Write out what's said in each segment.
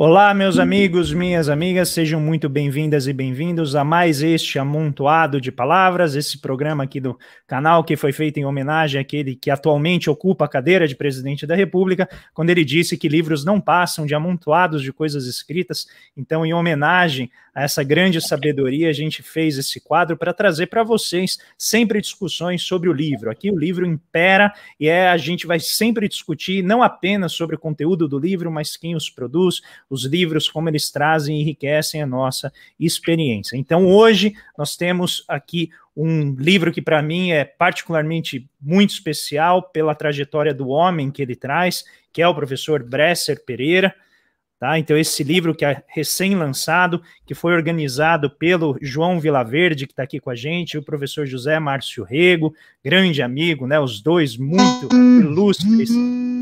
Olá, meus amigos, minhas amigas, sejam muito bem-vindas e bem-vindos a mais este amontoado de palavras, esse programa aqui do canal que foi feito em homenagem àquele que atualmente ocupa a cadeira de presidente da República, quando ele disse que livros não passam de amontoados de coisas escritas. Então, em homenagem a essa grande sabedoria, a gente fez esse quadro para trazer para vocês sempre discussões sobre o livro. Aqui o livro impera e é, a gente vai sempre discutir não apenas sobre o conteúdo do livro, mas quem os produz os livros, como eles trazem e enriquecem a nossa experiência. Então, hoje, nós temos aqui um livro que, para mim, é particularmente muito especial pela trajetória do homem que ele traz, que é o professor Bresser Pereira. Tá? Então, esse livro que é recém-lançado, que foi organizado pelo João Vilaverde, que está aqui com a gente, o professor José Márcio Rego, grande amigo, né? os dois muito ilustres,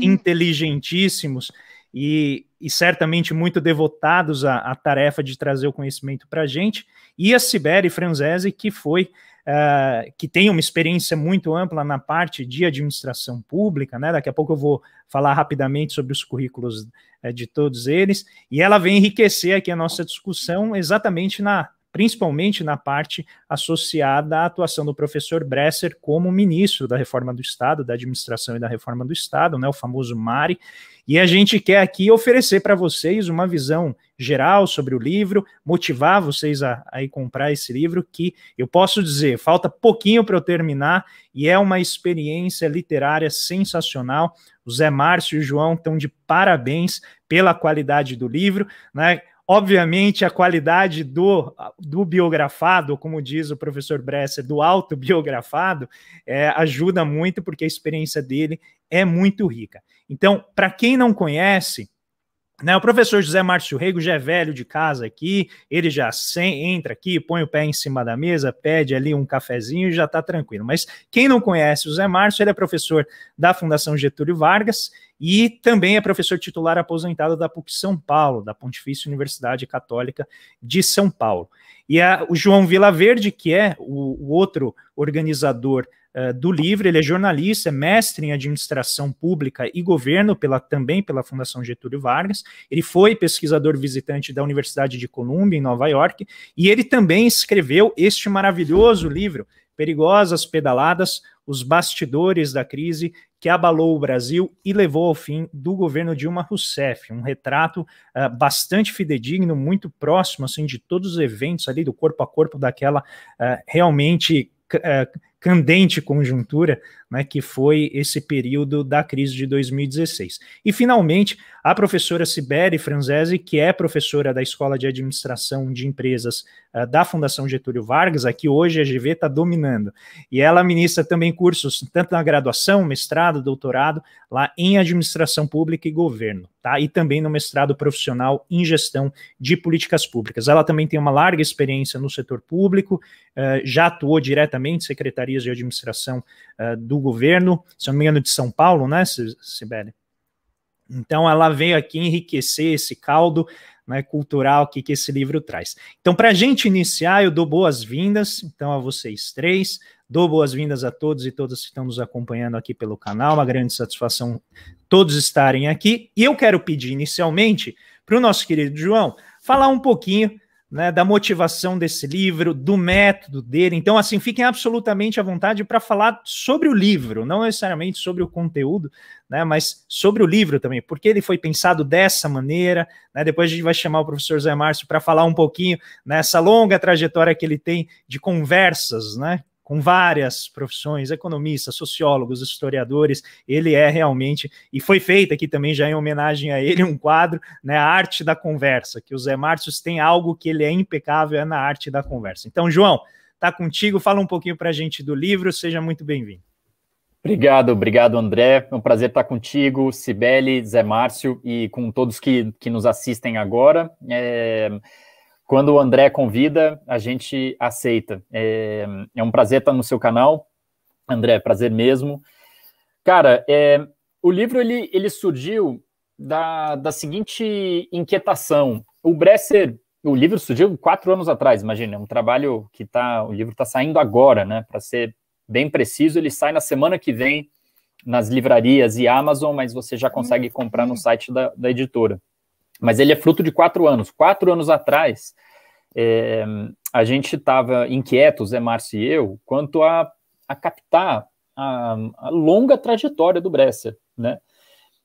inteligentíssimos e, e certamente muito devotados à, à, tarefa de trazer o conhecimento para a gente, e a Sibeli Franzese, que foi, uh, que tem uma experiência muito ampla na parte de administração pública, né? Daqui a pouco eu vou falar rapidamente sobre os currículos uh, de todos eles, e ela vem enriquecer aqui a nossa discussão exatamente na, principalmente na parte associada à atuação do professor Bresser como ministro da reforma do Estado, da administração e da reforma do Estado, né, o famoso MARE. E a gente quer aqui oferecer para vocês uma visão geral sobre o livro, motivar vocês a, a ir comprar esse livro, que eu posso dizer, falta pouquinho para eu terminar, e é uma experiência literária sensacional. O Zé Márcio e o João estão de parabéns pela qualidade do livro, né? Obviamente, a qualidade do, do biografado, como diz o professor Bresser, do autobiografado, é, ajuda muito, porque a experiência dele é muito rica. Então, para quem não conhece, né, o professor José Márcio Rego já é velho de casa aqui, ele já sem, entra aqui, põe o pé em cima da mesa, pede ali um cafezinho e já está tranquilo. Mas quem não conhece o José Márcio, ele é professor da Fundação Getúlio Vargas e também é professor titular aposentado da PUC São Paulo, da Pontifícia Universidade Católica de São Paulo. E a, o João Vilaverde, que é o, o outro organizador uh, do livro, ele é jornalista, é mestre em administração pública e governo, pela, também pela Fundação Getúlio Vargas. Ele foi pesquisador visitante da Universidade de Columbia, em Nova York, e ele também escreveu este maravilhoso livro, Perigosas Pedaladas, os bastidores da crise que abalou o Brasil e levou ao fim do governo Dilma Rousseff. Um retrato uh, bastante fidedigno, muito próximo assim de todos os eventos ali do corpo a corpo daquela uh, realmente uh, candente conjuntura, né, que foi esse período da crise de 2016. E, finalmente, a professora Sibeli Franzese, que é professora da Escola de Administração de Empresas uh, da Fundação Getúlio Vargas, aqui hoje a GV está dominando. E ela ministra também cursos, tanto na graduação, mestrado, doutorado, lá em Administração Pública e Governo tá? E também no mestrado profissional em gestão de políticas públicas. Ela também tem uma larga experiência no setor público, eh, já atuou diretamente em secretarias de administração eh, do governo, se não me engano, de São Paulo, né, Sibeli? Então, ela veio aqui enriquecer esse caldo né, cultural que, que esse livro traz. Então, para a gente iniciar, eu dou boas-vindas então a vocês três, Dou boas-vindas a todos e todas que estão nos acompanhando aqui pelo canal. Uma grande satisfação todos estarem aqui. E eu quero pedir inicialmente para o nosso querido João falar um pouquinho né, da motivação desse livro, do método dele. Então, assim, fiquem absolutamente à vontade para falar sobre o livro, não necessariamente sobre o conteúdo, né, mas sobre o livro também, porque ele foi pensado dessa maneira. Né, depois a gente vai chamar o professor Zé Márcio para falar um pouquinho nessa longa trajetória que ele tem de conversas, né, com várias profissões, economistas, sociólogos, historiadores. Ele é realmente, e foi feito aqui também já em homenagem a ele, um quadro, né, a arte da conversa, que o Zé Márcio tem algo que ele é impecável é na arte da conversa. Então, João, tá contigo, fala um pouquinho para a gente do livro, seja muito bem-vindo. Obrigado, obrigado, André. É um prazer estar contigo, Cibele, Zé Márcio e com todos que, que nos assistem agora. É... Quando o André convida, a gente aceita. É, é um prazer estar no seu canal, André, é prazer mesmo. Cara, é, o livro ele, ele surgiu da, da seguinte inquietação. O Bresser, o livro surgiu quatro anos atrás, imagina, é um trabalho que tá, o livro está saindo agora, né? Para ser bem preciso, ele sai na semana que vem nas livrarias e Amazon, mas você já consegue comprar no site da, da editora. Mas ele é fruto de quatro anos. Quatro anos atrás, é, a gente estava inquieto, Zé Márcio e eu, quanto a, a captar a, a longa trajetória do Bresser, né?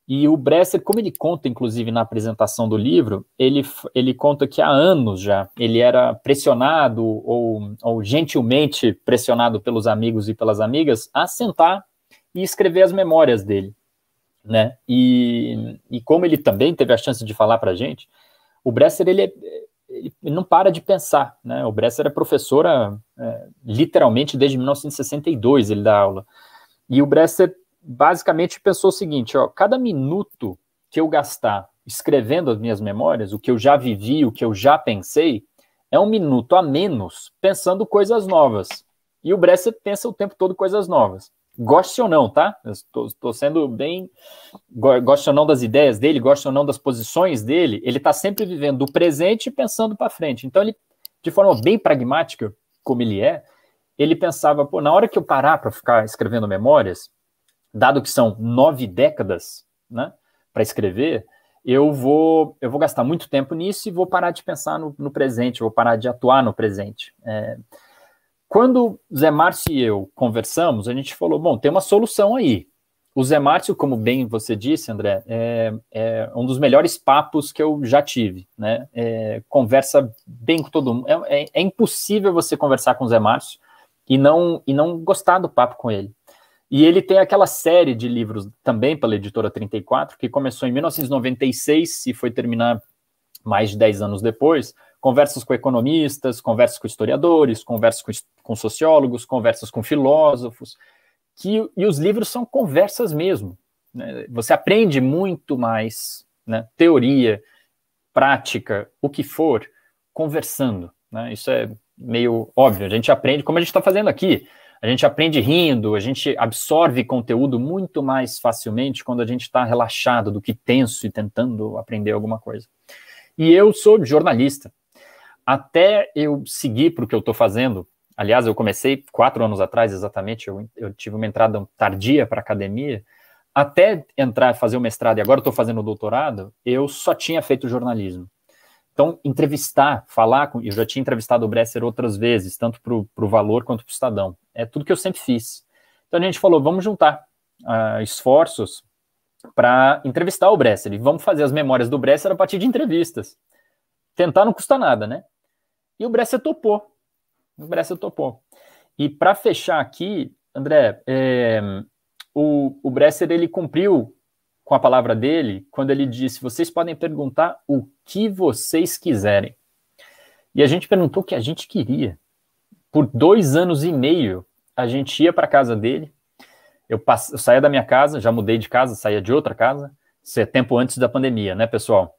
E o Bresser, como ele conta, inclusive, na apresentação do livro, ele, ele conta que há anos já ele era pressionado ou, ou gentilmente pressionado pelos amigos e pelas amigas a sentar e escrever as memórias dele né? E, e como ele também teve a chance de falar para a gente, o Bresser é, ele, ele, não para de pensar, né? O Bresser é professora é, literalmente desde 1962 ele dá aula e o Bresser basicamente pensou o seguinte, ó, cada minuto que eu gastar escrevendo as minhas memórias, o que eu já vivi, o que eu já pensei, é um minuto a menos pensando coisas novas. E o Bresser pensa o tempo todo coisas novas goste ou não, tá? Estou sendo bem. Goste ou não das ideias dele, goste ou não das posições dele, ele está sempre vivendo o presente e pensando para frente. Então, ele, de forma bem pragmática, como ele é, ele pensava, pô, na hora que eu parar para ficar escrevendo memórias, dado que são nove décadas, né, para escrever, eu vou, eu vou gastar muito tempo nisso e vou parar de pensar no, no presente, vou parar de atuar no presente. É, quando Zé Márcio e eu conversamos, a gente falou: bom, tem uma solução aí. O Zé Márcio, como bem você disse, André, é, é um dos melhores papos que eu já tive, né? É, conversa bem com todo mundo. É, é, é, impossível você conversar com o Zé Márcio e não, e não gostar do papo com ele. E ele tem aquela série de livros também pela editora 34, que começou em 1996 e foi terminar mais de 10 anos depois, conversas com economistas, conversas com historiadores, conversas com, com sociólogos, conversas com filósofos, que, e os livros são conversas mesmo. Né? Você aprende muito mais né? teoria, prática, o que for, conversando. Né? Isso é meio óbvio. A gente aprende, como a gente está fazendo aqui, a gente aprende rindo, a gente absorve conteúdo muito mais facilmente quando a gente está relaxado do que tenso e tentando aprender alguma coisa. E eu sou jornalista, até eu seguir para o que eu estou fazendo, aliás, eu comecei quatro anos atrás exatamente, eu, eu tive uma entrada tardia para a academia, até entrar fazer o mestrado e agora estou fazendo o doutorado, eu só tinha feito jornalismo. Então, entrevistar, falar com. Eu já tinha entrevistado o Bresser outras vezes, tanto para o Valor quanto para o Estadão. É tudo que eu sempre fiz. Então a gente falou: vamos juntar uh, esforços para entrevistar o Bresser e vamos fazer as memórias do Bresser a partir de entrevistas. Tentar não custa nada, né? E o Bresser topou. O Bresser topou. E para fechar aqui, André, é, o, o Bresser ele cumpriu com a palavra dele quando ele disse: vocês podem perguntar o que vocês quiserem. E a gente perguntou o que a gente queria. Por dois anos e meio, a gente ia para casa dele. Eu, pass... eu saía da minha casa, já mudei de casa, saía de outra casa. Isso é tempo antes da pandemia, né, pessoal?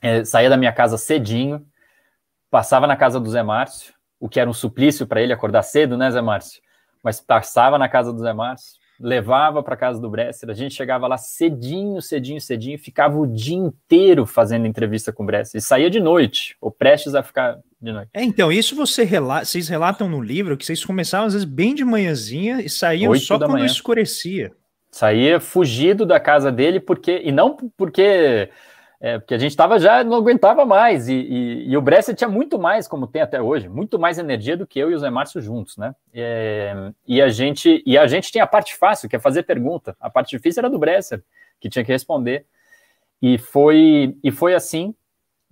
É, saía da minha casa cedinho, passava na casa do Zé Márcio, o que era um suplício para ele acordar cedo, né, Zé Márcio? Mas passava na casa do Zé Márcio, levava para casa do Bresser, a gente chegava lá cedinho, cedinho, cedinho, ficava o dia inteiro fazendo entrevista com o Bresser, e saía de noite, ou prestes a ficar de noite. É, então, isso você vocês relatam no livro, que vocês começavam às vezes bem de manhãzinha e saíam Oito só quando manhã. escurecia. Saía fugido da casa dele, porque e não porque é, porque a gente tava já não aguentava mais, e, e, e, o Bressa tinha muito mais, como tem até hoje, muito mais energia do que eu e o Zé Márcio juntos, né? É, e, a gente, e a gente tinha a parte fácil, que é fazer pergunta. A parte difícil era do Bressa que tinha que responder. E foi, e foi assim,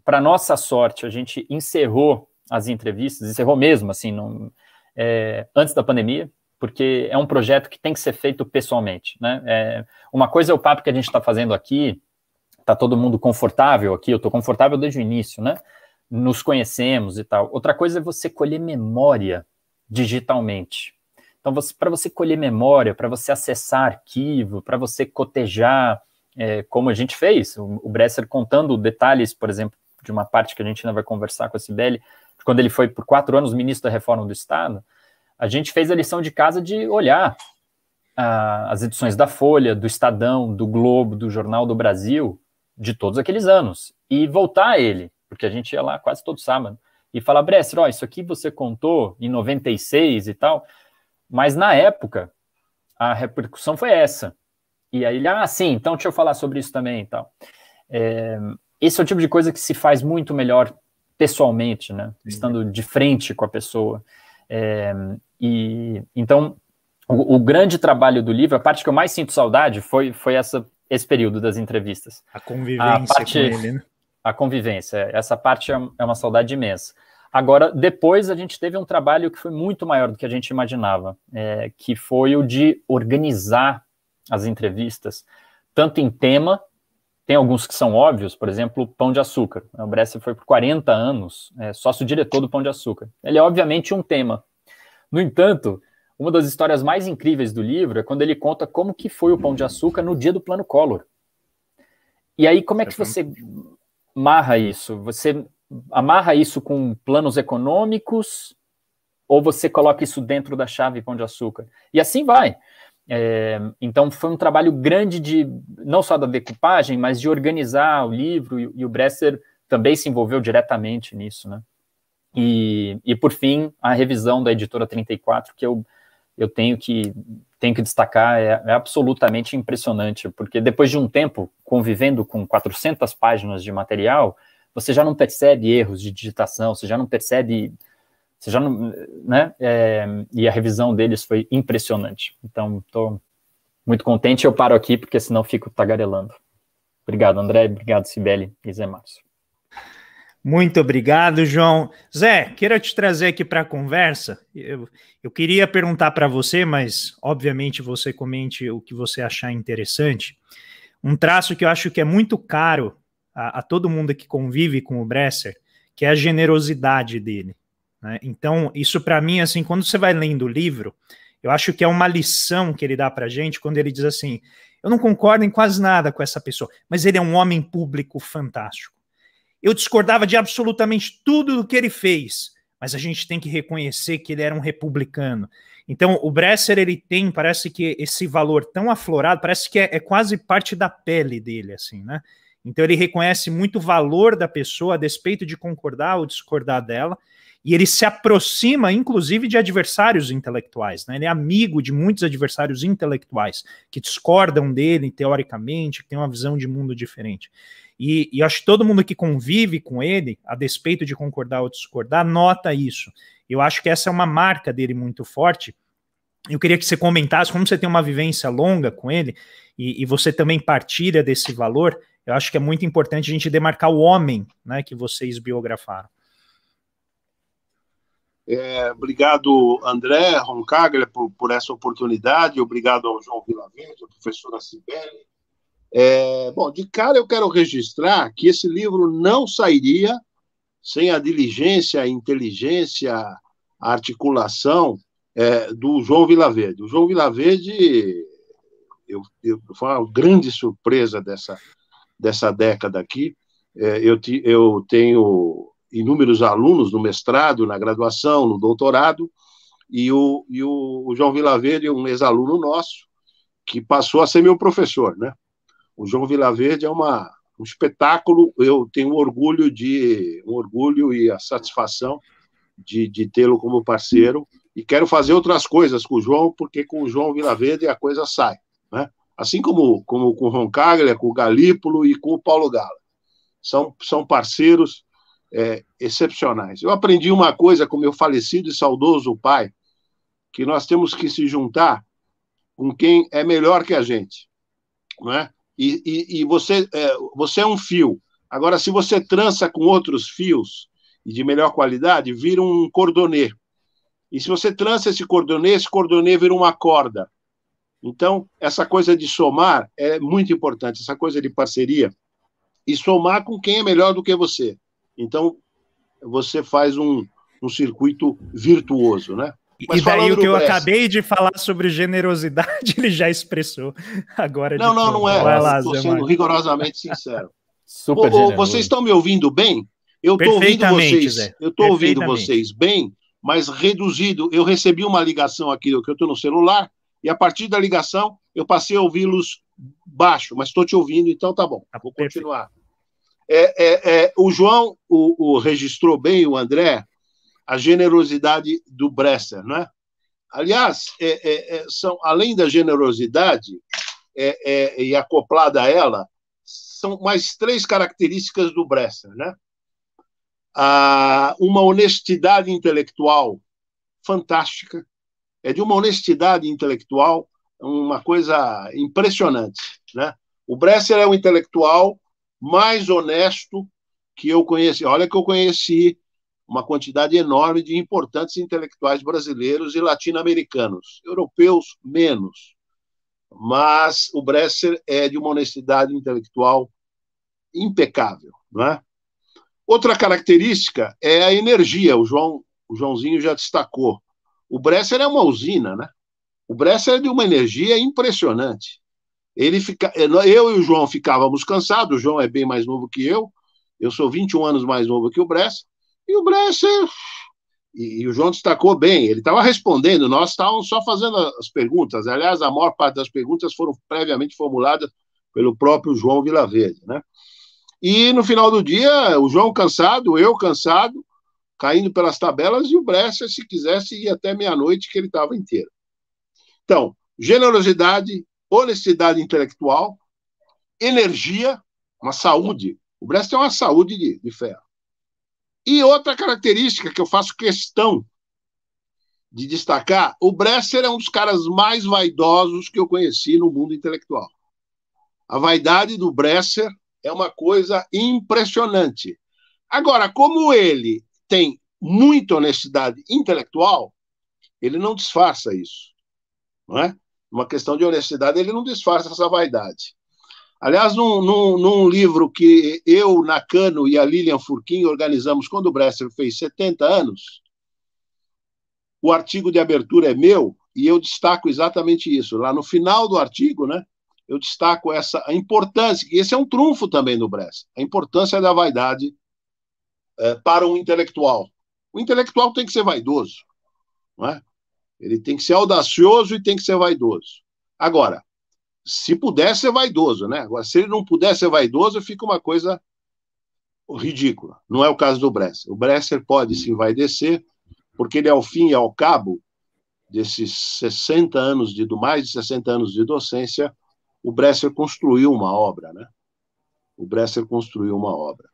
para nossa sorte, a gente encerrou as entrevistas, encerrou mesmo, assim, é, antes da pandemia, porque é um projeto que tem que ser feito pessoalmente, né? É, uma coisa é o papo que a gente está fazendo aqui, tá todo mundo confortável aqui, eu tô confortável desde o início, né? Nos conhecemos e tal. Outra coisa é você colher memória digitalmente. Então, para você colher memória, para você acessar arquivo, para você cotejar, é, como a gente fez, o, o Bresser contando detalhes, por exemplo, de uma parte que a gente ainda vai conversar com a Sibeli, quando ele foi por quatro anos ministro da Reforma do Estado, a gente fez a lição de casa de olhar ah, as edições da Folha, do Estadão, do Globo, do Jornal do Brasil, de todos aqueles anos e voltar a ele, porque a gente ia lá quase todo sábado e falar, Bresser, ó, isso aqui você contou em 96 e tal, mas na época a repercussão foi essa. E aí ele, ah, sim, então deixa eu falar sobre isso também e tal. É, esse é o tipo de coisa que se faz muito melhor pessoalmente, né? Estando de frente com a pessoa. É, e então o, o, grande trabalho do livro, a parte que eu mais sinto saudade foi, foi essa esse período das entrevistas. A convivência a parte, ele, né? A convivência, essa parte é, é uma saudade imensa. Agora, depois a gente teve um trabalho que foi muito maior do que a gente imaginava, é, que foi o de organizar as entrevistas, tanto em tema, tem alguns que são óbvios, por exemplo, Pão de Açúcar. O Bresser foi por 40 anos é, sócio-diretor do Pão de Açúcar. Ele é, obviamente, um tema. No entanto, uma das histórias mais incríveis do livro é quando ele conta como que foi o Pão de Açúcar no dia do Plano Collor. E aí, como é que é, você amarra isso? Você amarra isso com planos econômicos ou você coloca isso dentro da chave Pão de Açúcar? E assim vai. É, então, foi um trabalho grande de, não só da decupagem, mas de organizar o livro, e, e o Bresser também se envolveu diretamente nisso, né? E, e, por fim, a revisão da editora 34, que eu eu tenho que tenho que destacar, é, é, absolutamente impressionante, porque depois de um tempo convivendo com 400 páginas de material, você já não percebe erros de digitação, você já não percebe, você já não, né? É, e a revisão deles foi impressionante. Então, estou muito contente, eu paro aqui, porque senão fico tagarelando. Obrigado, André, obrigado, Sibeli e Zé Márcio. Muito obrigado, João. Zé, queira te trazer aqui para a conversa. Eu, eu queria perguntar para você, mas obviamente você comente o que você achar interessante. Um traço que eu acho que é muito caro a, a todo mundo que convive com o Bresser, que é a generosidade dele. Né? Então, isso para mim, assim, quando você vai lendo o livro, eu acho que é uma lição que ele dá para gente quando ele diz assim: eu não concordo em quase nada com essa pessoa, mas ele é um homem público fantástico. Eu discordava de absolutamente tudo do que ele fez, mas a gente tem que reconhecer que ele era um republicano. Então, o Bresser, ele tem, parece que esse valor tão aflorado, parece que é, é quase parte da pele dele, assim, né? Então, ele reconhece muito o valor da pessoa, a despeito de concordar ou discordar dela, e ele se aproxima, inclusive, de adversários intelectuais, né? Ele é amigo de muitos adversários intelectuais que discordam dele, teoricamente, que têm uma visão de mundo diferente. E, e acho que todo mundo que convive com ele, a despeito de concordar ou discordar, nota isso. Eu acho que essa é uma marca dele muito forte. Eu queria que você comentasse como você tem uma vivência longa com ele e, e você também partilha desse valor. Eu acho que é muito importante a gente demarcar o homem né, que vocês biografaram. É, obrigado, André Roncaglia, por, por, essa oportunidade. Obrigado ao João Vilaverde, à professora Sibeli, é, bom, de cara eu quero registrar que esse livro não sairia sem a diligência, a inteligência, a articulação é, do João Vilaverde. O João Vilaverde, eu, eu, foi uma grande surpresa dessa, dessa década aqui. É, eu, te, eu tenho inúmeros alunos no mestrado, na graduação, no doutorado, e o, e o, o João Vilaverde, é um ex-aluno nosso, que passou a ser meu professor, né? O João Vilaverde é uma, um espetáculo. Eu tenho orgulho de um orgulho e a satisfação de, de tê-lo como parceiro. E quero fazer outras coisas com o João, porque com o João Vilaverde a coisa sai. Né? Assim como, como com o Roncaglia, com o Galípolo e com o Paulo Gala. São, são parceiros é, excepcionais. Eu aprendi uma coisa com meu falecido e saudoso pai, que nós temos que se juntar com quem é melhor que a gente, não é? e, e, e você, é, você é um fio. Agora, se você trança com outros fios e de melhor qualidade, vira um cordonê. E se você trança esse cordonê, esse cordonê vira uma corda. Então, essa coisa de somar é muito importante, essa coisa de parceria. E somar com quem é melhor do que você. Então, você faz um, um circuito virtuoso, né? Mas e daí o que eu acabei de falar sobre generosidade, ele já expressou agora. Não, não, não é. Estou sendo rigorosamente sincero. Super vocês estão me ouvindo bem? Eu estou ouvindo vocês. Zé. Eu estou ouvindo vocês bem, mas reduzido. Eu recebi uma ligação aqui que eu estou no celular e a partir da ligação eu passei a ouvi-los baixo, mas estou te ouvindo, então tá bom. Tá vou perfeito. continuar. É, é, é, o João o, o registrou bem o André a generosidade do Bresser, né? Aliás, é, é, é, são além da generosidade é, é, e acoplada a ela, são mais três características do Bresser, né? Ah, uma honestidade intelectual fantástica, é de uma honestidade intelectual, uma coisa impressionante, né? O Bresser é o intelectual mais honesto que eu conheci. Olha que eu conheci uma quantidade enorme de importantes intelectuais brasileiros e latino-americanos, europeus menos. Mas o Bresser é de uma honestidade intelectual impecável, não é? Outra característica é a energia, o João, o Joãozinho já destacou. O Bresser é uma usina, né? O Bresser é de uma energia impressionante. Ele fica, é, eu e o João ficávamos cansados, o João é bem mais novo que eu, eu sou 21 anos mais novo que o Bresser, e o Bresser. E, e o João destacou bem, ele estava respondendo, nós estávamos só fazendo as perguntas. Aliás, a maior parte das perguntas foram previamente formuladas pelo próprio João Vilaverde, né? E no final do dia, o João cansado, eu cansado, caindo pelas tabelas, e o Bresser, se quisesse, ia até meia-noite, que ele estava inteiro. Então, generosidade, honestidade intelectual, energia, uma saúde. O Bresser tem uma saúde de, de ferro. E outra característica que eu faço questão de destacar, o Bresser é um dos caras mais vaidosos que eu conheci no mundo intelectual. A vaidade do Bresser é uma coisa impressionante. Agora, como ele tem muita honestidade intelectual, ele não disfarça isso. Não é? Uma questão de honestidade, ele não disfarça essa vaidade. Aliás, num, num, num, livro que eu, Nakano e a Lilian Furquim organizamos quando o Bresser fez 70 anos, o artigo de abertura é meu e eu destaco exatamente isso. Lá no final do artigo, né, eu destaco essa a importância, e esse é um trunfo também do Bresser, a importância da vaidade é, para um intelectual. O intelectual tem que ser vaidoso, não é? ele tem que ser audacioso e tem que ser vaidoso. Agora, se puder ser vaidoso, né? Agora, se ele não puder ser vaidoso, fica uma coisa ridícula. Não é o caso do Bresser. O Bresser pode se envaidecer, porque ele, ao é fim e ao cabo, desses 60 anos de mais de 60 anos de docência, o Bresser construiu uma obra, né? O Bresser construiu uma obra.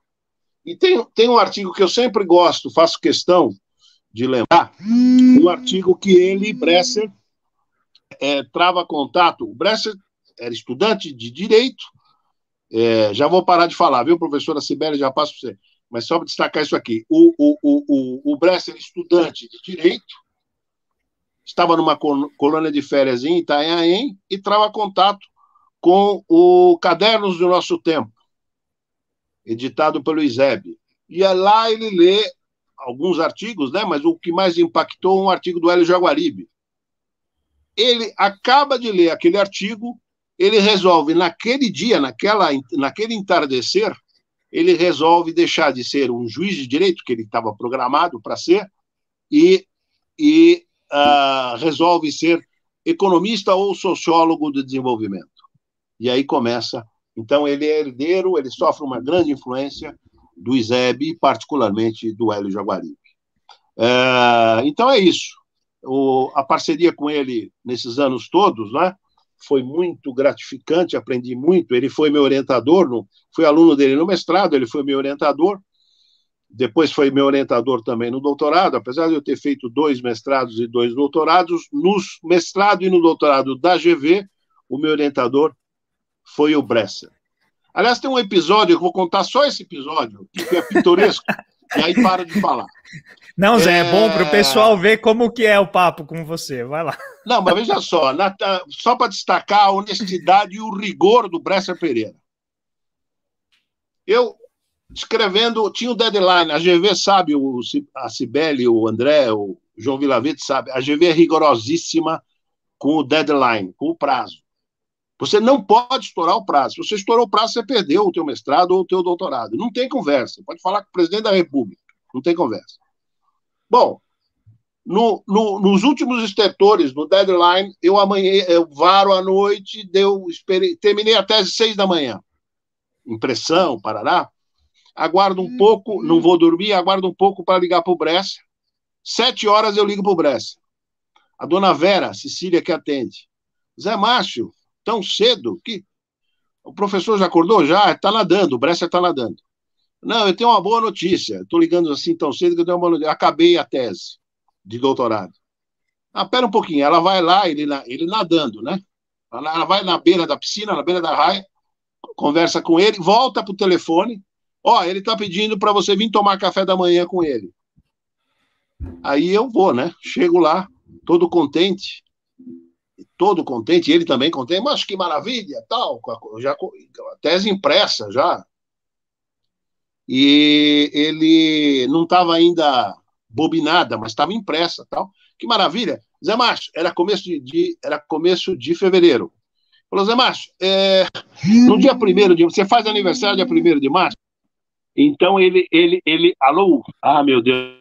E tem, tem um artigo que eu sempre gosto, faço questão de lembrar, um artigo que ele, Bresser, é, trava contato. O Bresser era estudante de direito. É, já vou parar de falar, viu, professora Sibéria? Já passo para você. Mas só para destacar isso aqui: o, o, o, o, o Bresser, é estudante de direito, estava numa colônia de férias em Itanhaém e trava contato com o Cadernos do Nosso Tempo, editado pelo ISEB. E é lá ele lê alguns artigos, né? mas o que mais impactou é um artigo do Hélio Jaguaribe. Ele acaba de ler aquele artigo ele resolve, naquele dia, naquela, naquele entardecer, ele resolve deixar de ser um juiz de direito, que ele estava programado para ser, e, e uh, resolve ser economista ou sociólogo do desenvolvimento. E aí começa. Então, ele é herdeiro, ele sofre uma grande influência do ISEB, particularmente do Hélio Jaguaribe. Uh, então, é isso. O, a parceria com ele nesses anos todos, né? foi muito gratificante, aprendi muito. Ele foi meu orientador, no, fui aluno dele no mestrado, ele foi meu orientador. Depois foi meu orientador também no doutorado, apesar de eu ter feito dois mestrados e dois doutorados, no mestrado e no doutorado da GV, o meu orientador foi o Bresser. Aliás, tem um episódio, eu vou contar só esse episódio, que é pitoresco. E aí para de falar. Não, Zé, é, é bom para o pessoal ver como que é o papo com você. Vai lá. Não, mas veja só, na, tá, só para destacar a honestidade e o rigor do Bressa Pereira. Eu escrevendo, tinha o um deadline, a GV sabe, o, a Cibele, o André, o João Vilavete sabe, a GV é rigorosíssima com o deadline, com o prazo. Você não pode estourar o prazo. Se você estourou o prazo, você perdeu o teu mestrado ou o teu doutorado. Não tem conversa. Pode falar com o presidente da República. Não tem conversa. Bom, no, no, nos últimos estetores, no deadline, eu amanhei, eu varo à noite, deu, esperei, terminei a tese seis da manhã. Impressão, parará. Aguardo um pouco, não vou dormir, aguardo um pouco para ligar para o Bressa. Sete horas eu ligo para o Bressa. A dona Vera, Cecília, que atende. Zé Márcio, tão cedo que o professor já acordou? Já, está nadando, o Bressa está nadando. Não, eu tenho uma boa notícia. Estou ligando assim tão cedo que eu tenho uma notícia. Acabei a tese de doutorado. Ah, pera um pouquinho. Ela vai lá, ele, ele nadando, né? Ela, ela vai na beira da piscina, na beira da raia, conversa com ele, volta para o telefone. Ó, oh, ele está pedindo para você vir tomar café da manhã com ele. Aí eu vou, né? Chego lá, todo contente todo contente, ele também contente, mas que maravilha, tal, já tese impressa já. E ele não estava ainda bobinada, mas estava impressa, tal. Que maravilha. Zé Márcio, era começo de, de era começo de fevereiro. Falou, Zé Márcio, é, no dia primeiro de você faz aniversário dia primeiro de março? Então ele, ele, ele, alô, ah, meu Deus.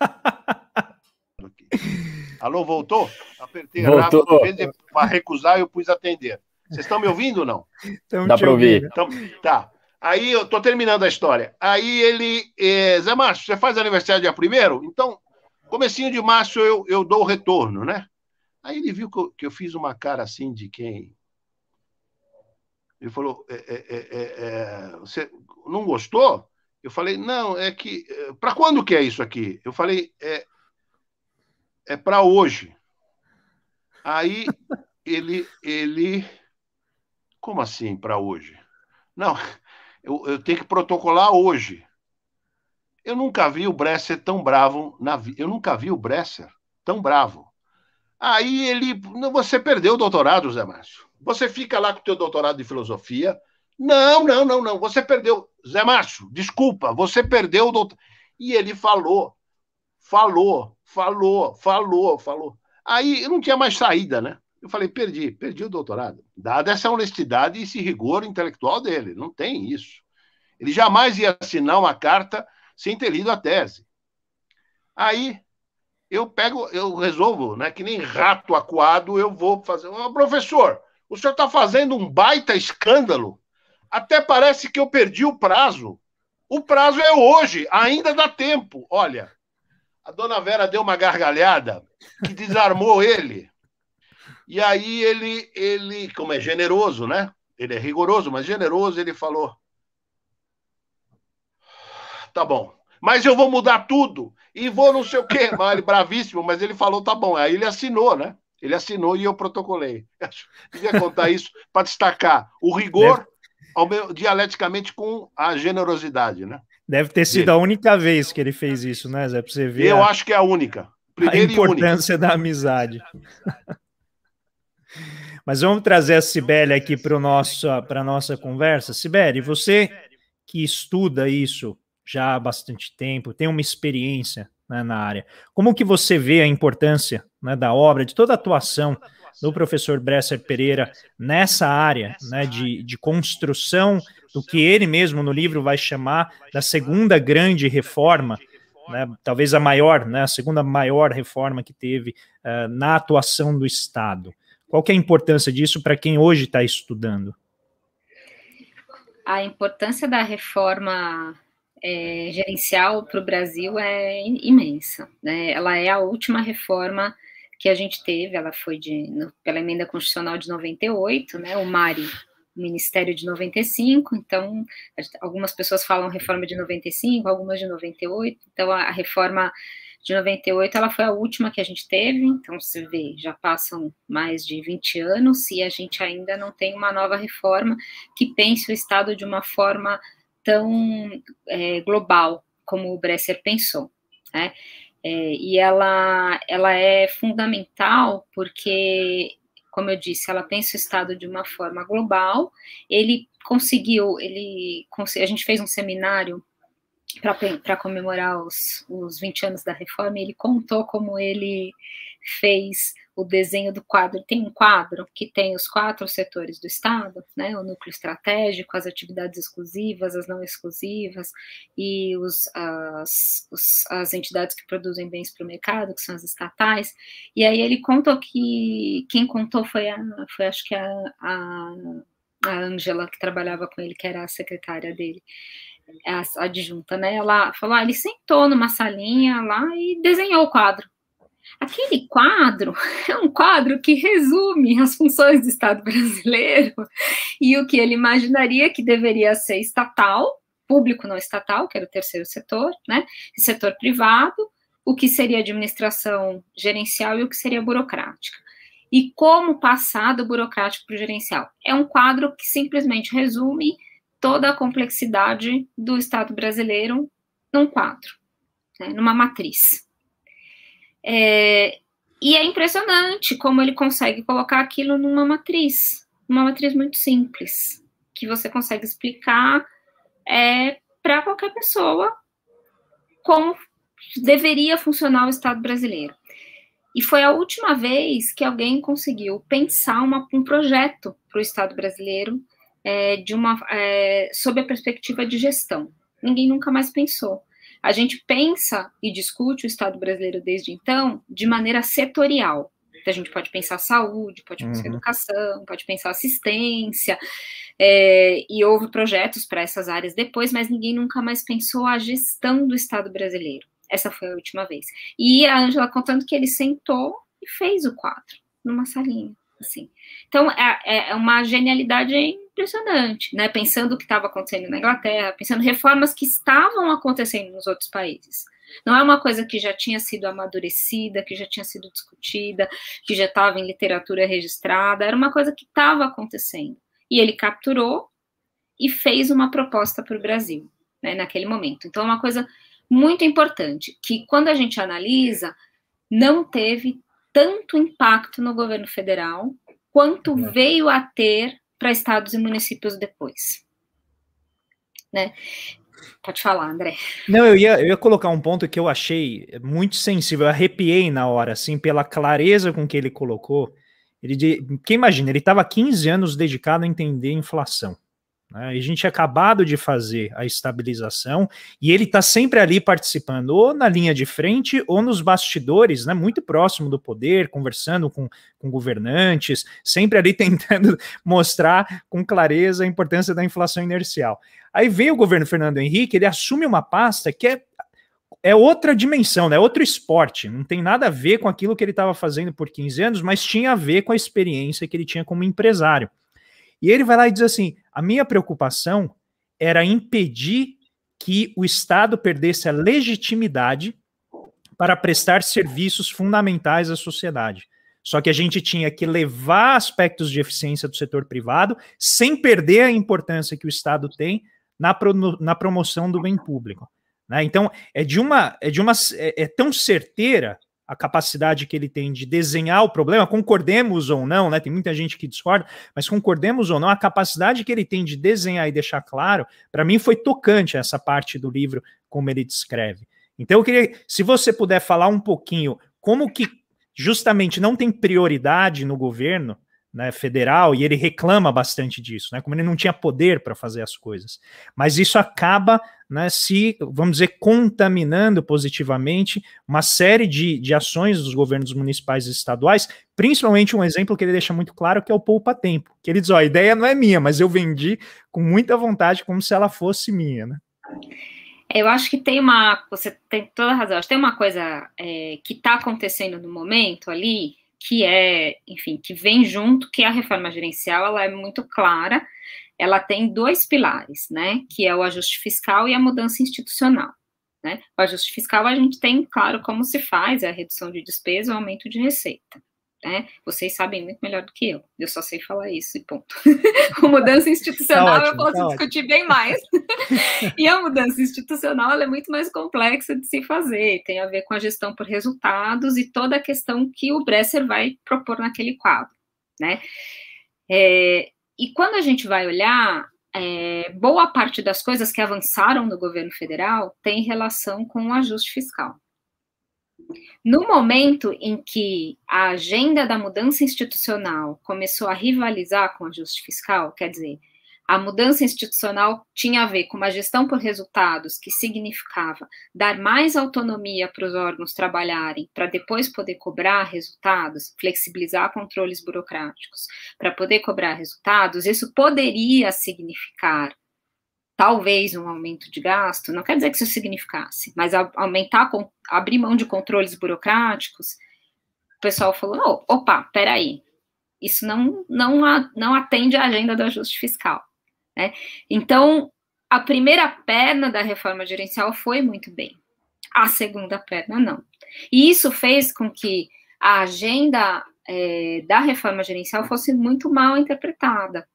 Alô, voltou? Apertei voltou. rápido para recusar e eu pus atender. Vocês estão me ouvindo ou não? Tão Dá para ouvir. Então, tá. Aí eu tô terminando a história. Aí ele, eh, Zé Márcio, você faz aniversário dia primeiro? Então, comecinho de março eu, eu dou o retorno, né? Aí ele viu que eu, que eu fiz uma cara assim de quem. Ele falou: é, é, é, é, é você não gostou? Eu falei: não, é que. Eh, para quando que é isso aqui? Eu falei: é, é para hoje. Aí ele, ele, como assim para hoje? Não, eu, eu, tenho que protocolar hoje. Eu nunca vi o Bresser tão bravo na vida. Eu nunca vi o Bresser tão bravo. Aí ele, você perdeu o doutorado, Zé Márcio. Você fica lá com o teu doutorado de filosofia. Não, não, não, não. Você perdeu, Zé Márcio. Desculpa, você perdeu o doutorado. E ele falou, falou Falou, falou, falou. Aí eu não tinha mais saída, né? Eu falei, perdi, perdi o doutorado. Dada essa honestidade e esse rigor intelectual dele, não tem isso. Ele jamais ia assinar uma carta sem ter lido a tese. Aí eu pego, eu resolvo, né? Que nem rato acuado, eu vou fazer. Oh, professor, o senhor está fazendo um baita escândalo. Até parece que eu perdi o prazo. O prazo é hoje, ainda dá tempo. Olha, a dona Vera deu uma gargalhada que desarmou ele. E aí ele, ele, como é generoso, né? Ele é rigoroso, mas generoso, ele falou: Tá bom, mas eu vou mudar tudo e vou não sei o quê. Mas ele, bravíssimo, mas ele falou: Tá bom. Aí ele assinou, né? Ele assinou e eu protocolei. Eu queria contar isso para destacar o rigor, ao meu, dialeticamente com a generosidade, né? Deve ter sido dele. a única vez que ele fez isso, né, Zé? Pra você ver. Eu a... acho que é a única. Primeira a importância da amizade. Mas vamos trazer a Sibeli aqui para a nossa conversa. Sibeli, você que estuda isso já há bastante tempo, tem uma experiência né, na área, como que você vê a importância né, da obra, de toda a atuação do professor Bresser Pereira nessa área né, de, de construção do que ele mesmo no livro vai chamar da segunda grande reforma, né, talvez a maior, né, a segunda maior reforma que teve uh, na atuação do Estado. Qual que é a importância disso para quem hoje está estudando? A importância da reforma é, gerencial para o Brasil é imensa. Né? Ela é a última reforma que a gente teve, ela foi de, no, pela emenda constitucional de 98, né? O Mari ministério de 95, então algumas pessoas falam reforma de 95, algumas de 98, então a, reforma de 98 ela foi a última que a gente teve, então você vê, já passam mais de 20 anos e a gente ainda não tem uma nova reforma que pense o Estado de uma forma tão é, global como o Bresser pensou. Né? É, e ela, ela é fundamental porque como eu disse, ela pensa o Estado de uma forma global. Ele conseguiu, ele, a gente fez um seminário para comemorar os, os 20 anos da reforma, e ele contou como ele fez o desenho do quadro. Tem um quadro que tem os quatro setores do Estado, né? O núcleo estratégico, as atividades exclusivas, as não exclusivas e os, as, os, as entidades que produzem bens para o mercado, que são as estatais. E aí ele contou que quem contou foi a, foi acho que a, a a Ângela, que trabalhava com ele, que era a secretária dele, a adjunta, né? Ela falou: ah, ele sentou numa salinha lá e desenhou o quadro. Aquele quadro é um quadro que resume as funções do Estado brasileiro e o que ele imaginaria que deveria ser estatal, público não estatal, que era o terceiro setor, né? E setor privado, o que seria administração gerencial e o que seria burocrática. E como passar do burocrático para o gerencial. É um quadro que simplesmente resume toda a complexidade do Estado brasileiro num quadro, né? numa matriz. É, e é impressionante como ele consegue colocar aquilo numa matriz, uma matriz muito simples, que você consegue explicar é, para qualquer pessoa como deveria funcionar o Estado brasileiro. E foi a última vez que alguém conseguiu pensar uma, um projeto para o Estado brasileiro é, de uma, é, sob a perspectiva de gestão. Ninguém nunca mais pensou. A gente pensa e discute o Estado brasileiro desde então de maneira setorial. Então, a gente pode pensar saúde, pode pensar uhum. educação, pode pensar assistência, é, e houve projetos para essas áreas depois, mas ninguém nunca mais pensou a gestão do Estado brasileiro. Essa foi a última vez. E a Ângela contando que ele sentou e fez o quadro numa salinha. Assim. Então, é, é, é uma genialidade impressionante, né? Pensando o que estava acontecendo na Inglaterra, pensando reformas que estavam acontecendo nos outros países. Não é uma coisa que já tinha sido amadurecida, que já tinha sido discutida, que já estava em literatura registrada, era uma coisa que estava acontecendo. E ele capturou e fez uma proposta para o Brasil, né, naquele momento. Então, é uma coisa muito importante, que quando a gente analisa, não teve tanto impacto no governo federal quanto é. veio a ter para estados e municípios depois. Né? Pode falar, André. Não, eu ia, eu ia colocar um ponto que eu achei muito sensível, eu arrepiei na hora, assim, pela clareza com que ele colocou. Ele, porque imagina, ele estava 15 anos dedicado a entender inflação. Né? A gente tinha é acabado de fazer a estabilização e ele está sempre ali participando, ou na linha de frente, ou nos bastidores, né? muito próximo do poder, conversando com, com governantes, sempre ali tentando mostrar com clareza a importância da inflação inercial. Aí veio o governo Fernando Henrique, ele assume uma pasta que é é outra dimensão, né? É outro esporte. Não tem nada a ver com aquilo que ele estava fazendo por 15 anos, mas tinha a ver com a experiência que ele tinha como empresário. E ele vai lá e diz assim: a minha preocupação era impedir que o Estado perdesse a legitimidade para prestar serviços fundamentais à sociedade. Só que a gente tinha que levar aspectos de eficiência do setor privado sem perder a importância que o Estado tem na, pro, na promoção do bem público. Né? Então, é de uma. É, de uma é, é tão certeira a capacidade que ele tem de desenhar o problema, concordemos ou não, né? Tem muita gente que discorda, mas concordemos ou não, a capacidade que ele tem de desenhar e deixar claro, para mim foi tocante essa parte do livro, como ele descreve. Então eu queria, se você puder falar um pouquinho como que justamente não tem prioridade no governo, né, federal e ele reclama bastante disso, né, como ele não tinha poder para fazer as coisas. Mas isso acaba né, se, vamos dizer, contaminando positivamente uma série de, de ações dos governos municipais e estaduais, principalmente um exemplo que ele deixa muito claro, que é o poupa-tempo, que ele diz, ó, a ideia não é minha, mas eu vendi com muita vontade, como se ela fosse minha, né? Eu acho que tem uma, você tem toda razão, acho que tem uma coisa é, que está acontecendo no momento ali, que é, enfim, que vem junto, que é a reforma gerencial, ela é muito clara, ela tem dois pilares, né, que é o ajuste fiscal e a mudança institucional. Né? O ajuste fiscal a gente tem, claro, como se faz, é a redução de despesa, o aumento de receita. Né? Vocês sabem muito melhor do que eu. Eu só sei falar isso e ponto. a mudança tá institucional tá ótimo, eu posso tá discutir ótimo. bem mais. e a mudança institucional é muito mais complexa de se fazer. Tem a ver com a gestão por resultados e toda a questão que o Bresser vai propor naquele quadro. Né? É, e quando a gente vai olhar, é, boa parte das coisas que avançaram no governo federal tem relação com o ajuste fiscal. No momento em que a agenda da mudança institucional começou a rivalizar com o ajuste fiscal, quer dizer, a mudança institucional tinha a ver com uma gestão por resultados, que significava dar mais autonomia para os órgãos trabalharem, para depois poder cobrar resultados, flexibilizar controles burocráticos, para poder cobrar resultados. Isso poderia significar talvez um aumento de gasto, não quer dizer que isso significasse, mas a, aumentar, abrir mão de controles burocráticos, o pessoal falou, oh, opa, peraí, isso não, não, a, não atende à agenda do ajuste fiscal. Né? Então, a primeira perna da reforma gerencial foi muito bem, a segunda perna não. E isso fez com que a agenda é, da reforma gerencial fosse muito mal interpretada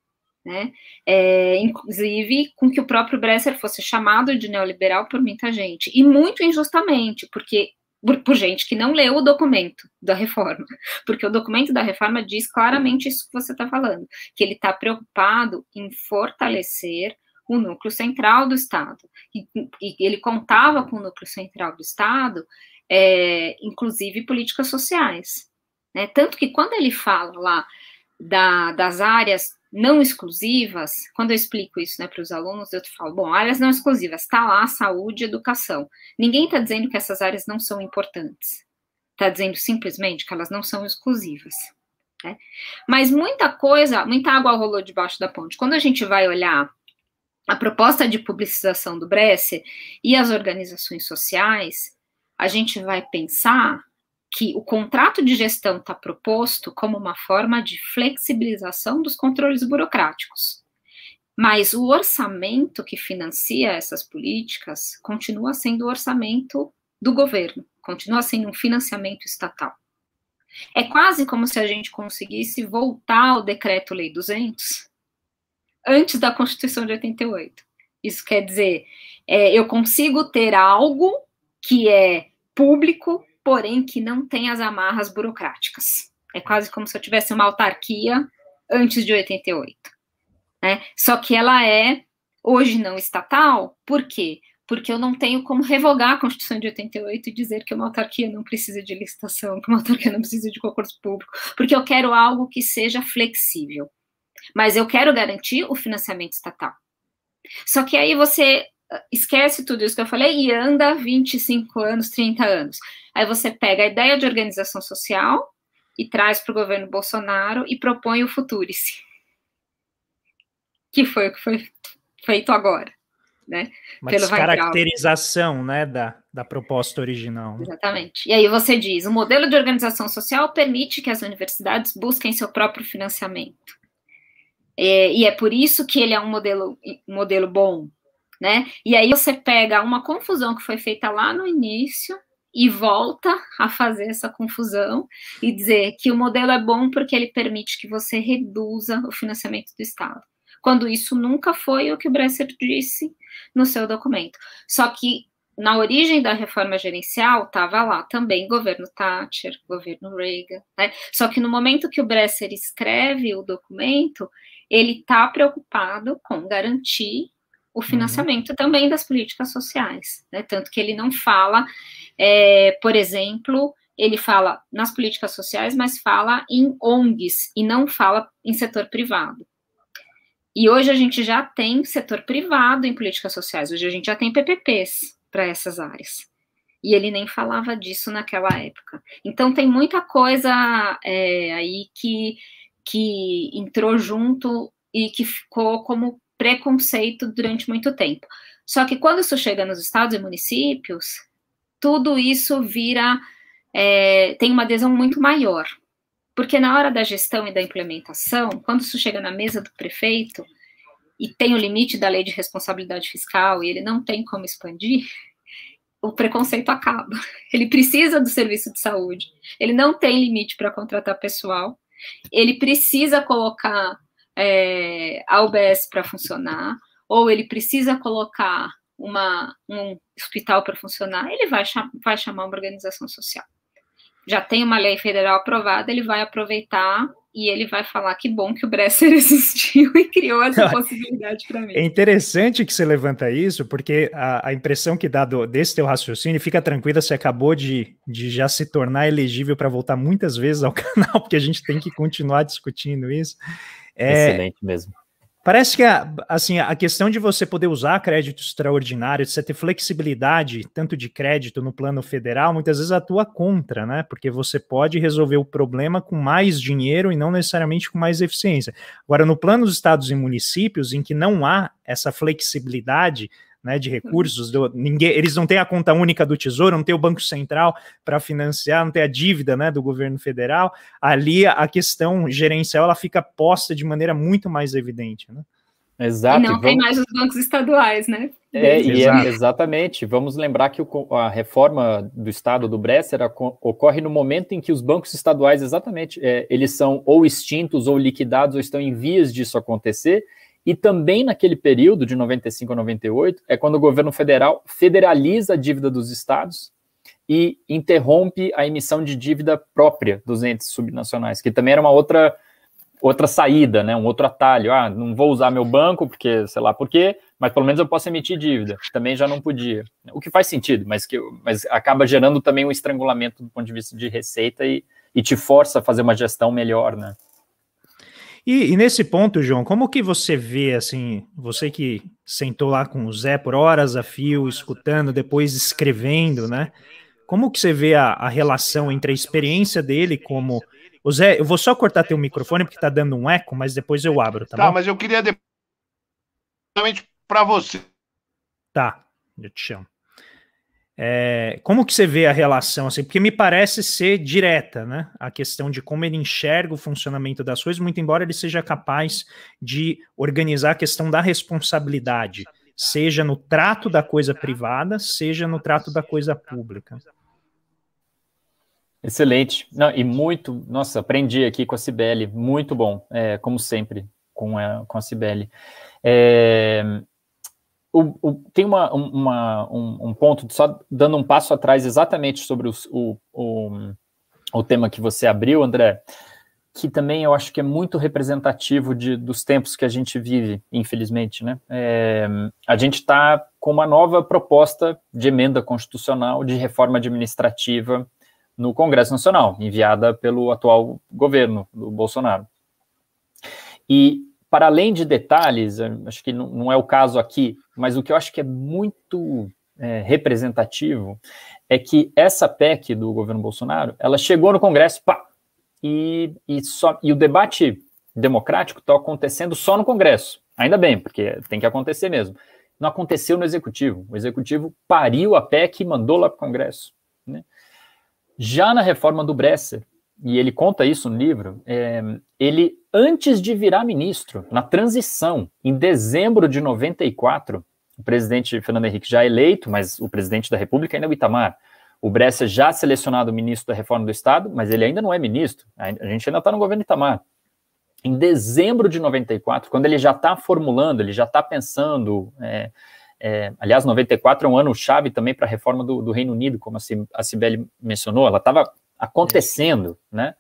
né? É, inclusive com que o próprio Bresser fosse chamado de neoliberal por muita gente, e muito injustamente, porque por, por, gente que não leu o documento da reforma, porque o documento da reforma diz claramente isso que você está falando, que ele está preocupado em fortalecer o núcleo central do Estado, e, e ele contava com o núcleo central do Estado, é, inclusive políticas sociais, né? Tanto que quando ele fala lá da, das áreas não exclusivas, quando eu explico isso né, para os alunos, eu falo, bom, áreas não exclusivas, está lá saúde educação. Ninguém está dizendo que essas áreas não são importantes. Está dizendo simplesmente que elas não são exclusivas. Né? Mas muita coisa, muita água rolou debaixo da ponte. Quando a gente vai olhar a proposta de publicização do Bresse e as organizações sociais, a gente vai pensar que o contrato de gestão está proposto como uma forma de flexibilização dos controles burocráticos. Mas o orçamento que financia essas políticas continua sendo o orçamento do governo, continua sendo um financiamento estatal. É quase como se a gente conseguisse voltar ao Decreto-Lei 200 antes da Constituição de 88. Isso quer dizer, é, eu consigo ter algo que é público, porém que não tem as amarras burocráticas. É quase como se eu tivesse uma autarquia antes de 88. Né? Só que ela é, hoje, não estatal, por quê? Porque eu não tenho como revogar a Constituição de 88 e dizer que uma autarquia não precisa de licitação, que uma autarquia não precisa de concurso público, porque eu quero algo que seja flexível. Mas eu quero garantir o financiamento estatal. Só que aí você esquece tudo isso que eu falei e anda 25 anos, 30 anos. Aí você pega a ideia de organização social e traz para o governo Bolsonaro e propõe o Futurice. Que foi o que foi feito agora. Né? Uma Pelo caracterização né, da, da proposta original. Né? Exatamente. E aí você diz: o modelo de organização social permite que as universidades busquem seu próprio financiamento. É, e é por isso que ele é um modelo, um modelo bom, né? E aí você pega uma confusão que foi feita lá no início e volta a fazer essa confusão e dizer que o modelo é bom porque ele permite que você reduza o financiamento do Estado. Quando isso nunca foi o que o Bresser disse no seu documento. Só que na origem da reforma gerencial estava lá também governo Thatcher, governo Reagan, né? Só que no momento que o Bresser escreve o documento, ele está preocupado com garantir o uhum. financiamento uhum. também das políticas sociais. Né? Tanto que ele não fala, é, por exemplo, ele fala nas políticas sociais, mas fala em ONGs e não fala em setor privado. E hoje a gente já tem setor privado em políticas sociais, hoje a gente já tem PPPs para essas áreas. E ele nem falava disso naquela época. Então tem muita coisa é, aí que, que entrou junto e que ficou como preconceito durante muito tempo. Só que quando isso chega nos estados e municípios, tudo isso vira. É, tem uma adesão muito maior. Porque na hora da gestão e da implementação, quando isso chega na mesa do prefeito e tem o limite da lei de responsabilidade fiscal e ele não tem como expandir, o preconceito acaba. Ele precisa do serviço de saúde, ele não tem limite para contratar pessoal, ele precisa colocar é, a UBS para funcionar, ou ele precisa colocar uma, um hospital para funcionar, ele vai, cham vai chamar uma organização social. Já tem uma lei federal aprovada, ele vai aproveitar e ele vai falar que bom que o Bresser existiu e criou essa possibilidade para mim. É interessante que você levanta isso, porque a, a impressão que dá do, desse teu raciocínio, fica tranquila, você acabou de, de já se tornar elegível para voltar muitas vezes ao canal, porque a gente tem que continuar discutindo isso. É, Excelente mesmo. Parece que a, assim, a questão de você poder usar crédito extraordinário, de você ter flexibilidade tanto de crédito no plano federal, muitas vezes atua contra, né? Porque você pode resolver o problema com mais dinheiro e não necessariamente com mais eficiência. Agora, no plano dos estados e municípios, em que não há essa flexibilidade, né, de recursos, do, ninguém, eles não têm a conta única do Tesouro, não tem o Banco Central para financiar, não tem a dívida né, do governo federal, ali a questão gerencial ela fica posta de maneira muito mais evidente. Né? Exato. E não vamos... tem mais os bancos estaduais, né? É, é, exatamente. Vamos lembrar que o, a reforma do Estado do Bresser ocorre no momento em que os bancos estaduais, exatamente, é, eles são ou extintos, ou liquidados, ou estão em vias disso acontecer, e também naquele período, de 95 a 98, é quando o governo federal federaliza a dívida dos estados e interrompe a emissão de dívida própria dos entes subnacionais, que também era uma outra outra saída, né? Um outro atalho. Ah, não vou usar meu banco porque, sei lá por quê, mas pelo menos eu posso emitir dívida. Também já não podia. O que faz sentido, mas que mas acaba gerando também um estrangulamento do ponto de vista de receita e, e te força a fazer uma gestão melhor, né? E, e, nesse ponto, João, como que você vê, assim, você que sentou lá com o Zé por horas a fio, escutando, depois escrevendo, né? Como que você vê a, a relação entre a experiência dele como... O Zé, eu vou só cortar teu microfone porque tá dando um eco, mas depois eu abro, tá, tá bom? Tá, mas eu queria... Exatamente para você. Tá, eu te chamo. É, como que você vê a relação assim? Porque me parece ser direta, né? A questão de como ele enxerga o funcionamento das coisas, muito embora ele seja capaz de organizar a questão da responsabilidade, seja no trato da coisa privada, seja no trato da coisa pública. Excelente. Não, e muito, nossa, aprendi aqui com a Cibele, muito bom, é, como sempre, com a, com a Cibele. É, o, o, tem uma, uma, um, um, ponto, só dando um passo atrás exatamente sobre o, o, o, tema que você abriu, André, que também eu acho que é muito representativo de, dos tempos que a gente vive, infelizmente. Né? É, a gente está com uma nova proposta de emenda constitucional de reforma administrativa no Congresso Nacional, enviada pelo atual governo do Bolsonaro. E para além de detalhes, eh, acho que não, não é o caso aqui, mas o que eu acho que é muito é, representativo é que essa PEC do governo Bolsonaro, ela chegou no Congresso, pá, e, e, só, e o debate democrático está acontecendo só no Congresso. Ainda bem, porque tem que acontecer mesmo. Não aconteceu no Executivo. O Executivo pariu a PEC e mandou lá para o Congresso. Né? Já na reforma do Bresser, e ele conta isso no livro, é, ele, antes de virar ministro, na transição, em dezembro de 94, o presidente Fernando Henrique já eleito, mas o presidente da República ainda é o Itamar. O Bressa já selecionado ministro da Reforma do Estado, mas ele ainda não é ministro. A gente ainda está no governo Itamar. Em dezembro de 94, quando ele já está formulando, ele já está pensando. É, é, aliás, 94 é um ano chave também para a reforma do, do Reino Unido, como a Cibele mencionou. Ela estava acontecendo, é. né?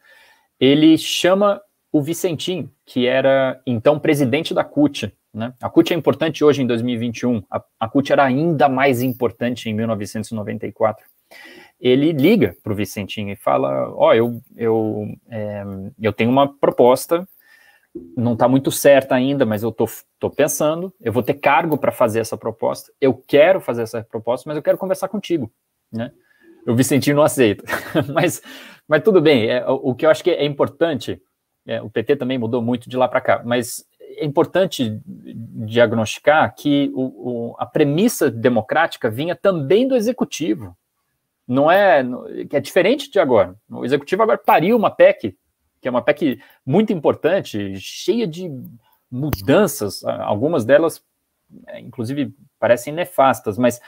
Ele chama o Vicentim, que era então presidente da CUT. Né? A CUT é importante hoje em 2021, a, a CUT era ainda mais importante em 1994. Ele liga para o Vicentim e fala: Ó, oh, eu, eu, é, eu tenho uma proposta não está muito certa ainda, mas eu tô, tô pensando, eu vou ter cargo para fazer essa proposta, eu quero fazer essa proposta, mas eu quero conversar contigo, né? o Vicentinho não aceita. mas, mas tudo bem, é, o que eu acho que é importante, é, o PT também mudou muito de lá para cá, mas é importante diagnosticar que o, o, a premissa democrática vinha também do executivo. Não é. que é diferente de agora. O executivo agora pariu uma PEC, que é uma PEC muito importante, cheia de mudanças, algumas delas, é, inclusive, parecem nefastas, mas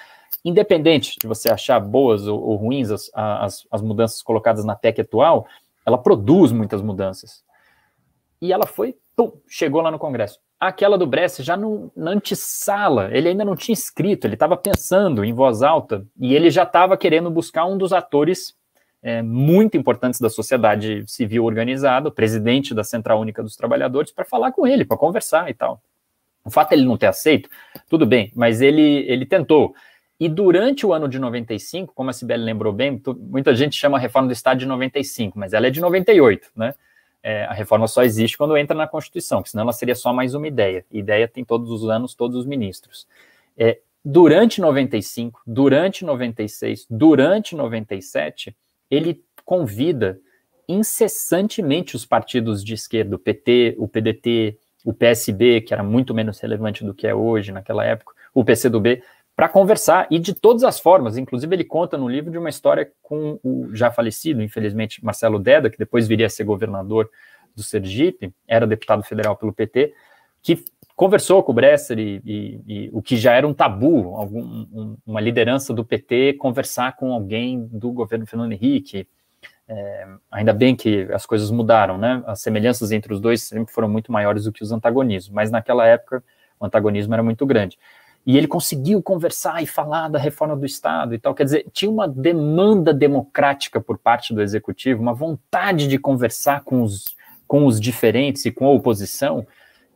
independente de você achar boas ou, ou ruins as, as, as, mudanças colocadas na tech atual, ela produz muitas mudanças. E ela foi, pum, chegou lá no Congresso. Aquela do Bress já no, na antessala, ele ainda não tinha escrito, ele estava pensando em voz alta e ele já estava querendo buscar um dos atores é, muito importantes da sociedade civil organizada, o presidente da Central Única dos Trabalhadores, para falar com ele, para conversar e tal. O fato é ele não ter aceito, tudo bem, mas ele, ele tentou. E durante o ano de 95, como a Sibeli lembrou bem, muita gente chama a reforma do Estado de 95, mas ela é de 98, né? É, a reforma só existe quando entra na Constituição, senão ela seria só mais uma ideia. E ideia tem todos os anos, todos os ministros. É, durante 95, durante 96, durante 97, ele convida incessantemente os partidos de esquerda, o PT, o PDT, o PSB, que era muito menos relevante do que é hoje naquela época, o PCdoB, para conversar e de todas as formas. Inclusive, ele conta no livro de uma história com o já falecido, infelizmente, Marcelo Deda, que depois viria a ser governador do Sergipe, era deputado federal pelo PT, que conversou com o Bresser e, e, e o que já era um tabu, algum, um, uma liderança do PT conversar com alguém do governo Fernando Henrique. É, ainda bem que as coisas mudaram, né? As semelhanças entre os dois sempre foram muito maiores do que os antagonismos, mas naquela época o antagonismo era muito grande e ele conseguiu conversar e falar da reforma do Estado e tal. Quer dizer, tinha uma demanda democrática por parte do executivo, uma vontade de conversar com os, com os diferentes e com a oposição,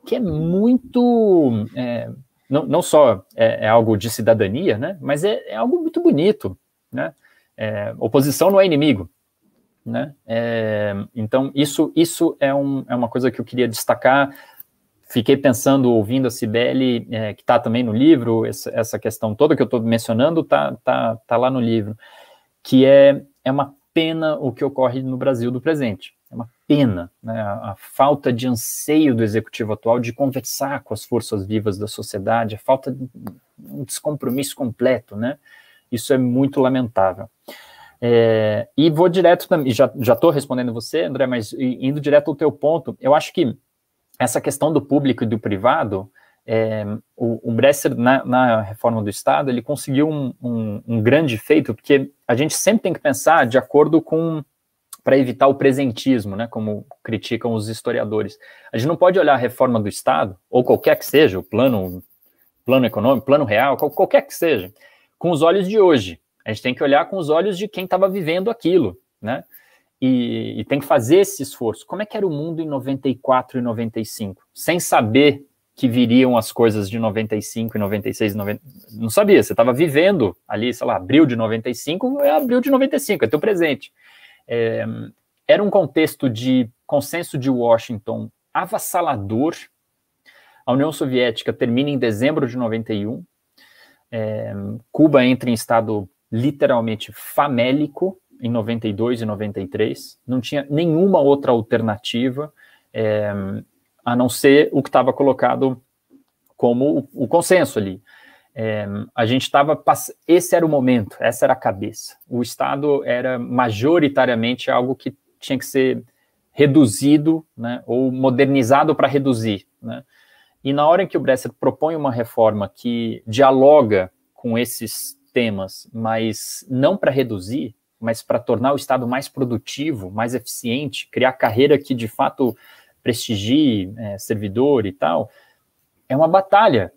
que é muito. É, não, não só é, é, algo de cidadania, né, mas é, é algo muito bonito. Né? É, oposição não é inimigo. Né? É, então, isso, isso é, um, é uma coisa que eu queria destacar fiquei pensando, ouvindo a Cibele, é, que está também no livro, essa, essa, questão toda que eu estou mencionando está tá, tá lá no livro, que é, é uma pena o que ocorre no Brasil do presente. É uma pena né? a, a falta de anseio do executivo atual de conversar com as forças vivas da sociedade, a falta de um descompromisso completo, né? Isso é muito lamentável. É, e vou direto também, já estou respondendo você, André, mas indo direto ao teu ponto, eu acho que essa questão do público e do privado, é, o, o Bresser, na, na, reforma do Estado, ele conseguiu um, um, um, grande feito, porque a gente sempre tem que pensar de acordo com. para evitar o presentismo, né, como criticam os historiadores. A gente não pode olhar a reforma do Estado, ou qualquer que seja, o plano, plano econômico, plano real, qualquer que seja, com os olhos de hoje. A gente tem que olhar com os olhos de quem estava vivendo aquilo, né? e, e, tem que fazer esse esforço. Como é que era o mundo em 94 e 95? Sem saber que viriam as coisas de 95 e 96, 90, não sabia, você estava vivendo ali, sei lá, abril de 95, é abril de 95, é teu presente. É, era um contexto de consenso de Washington avassalador. A União Soviética termina em dezembro de 91. É, Cuba entra em estado literalmente famélico em 92 e 93, não tinha nenhuma outra alternativa é, a não ser o que estava colocado como o, o consenso ali. É, a gente estava esse era o momento, essa era a cabeça. O Estado era majoritariamente algo que tinha que ser reduzido, né, ou modernizado para reduzir, né? E na hora em que o Bresser propõe uma reforma que dialoga com esses temas, mas não para reduzir, mas para tornar o Estado mais produtivo, mais eficiente, criar carreira que de fato prestigie é, servidor e tal, é uma batalha,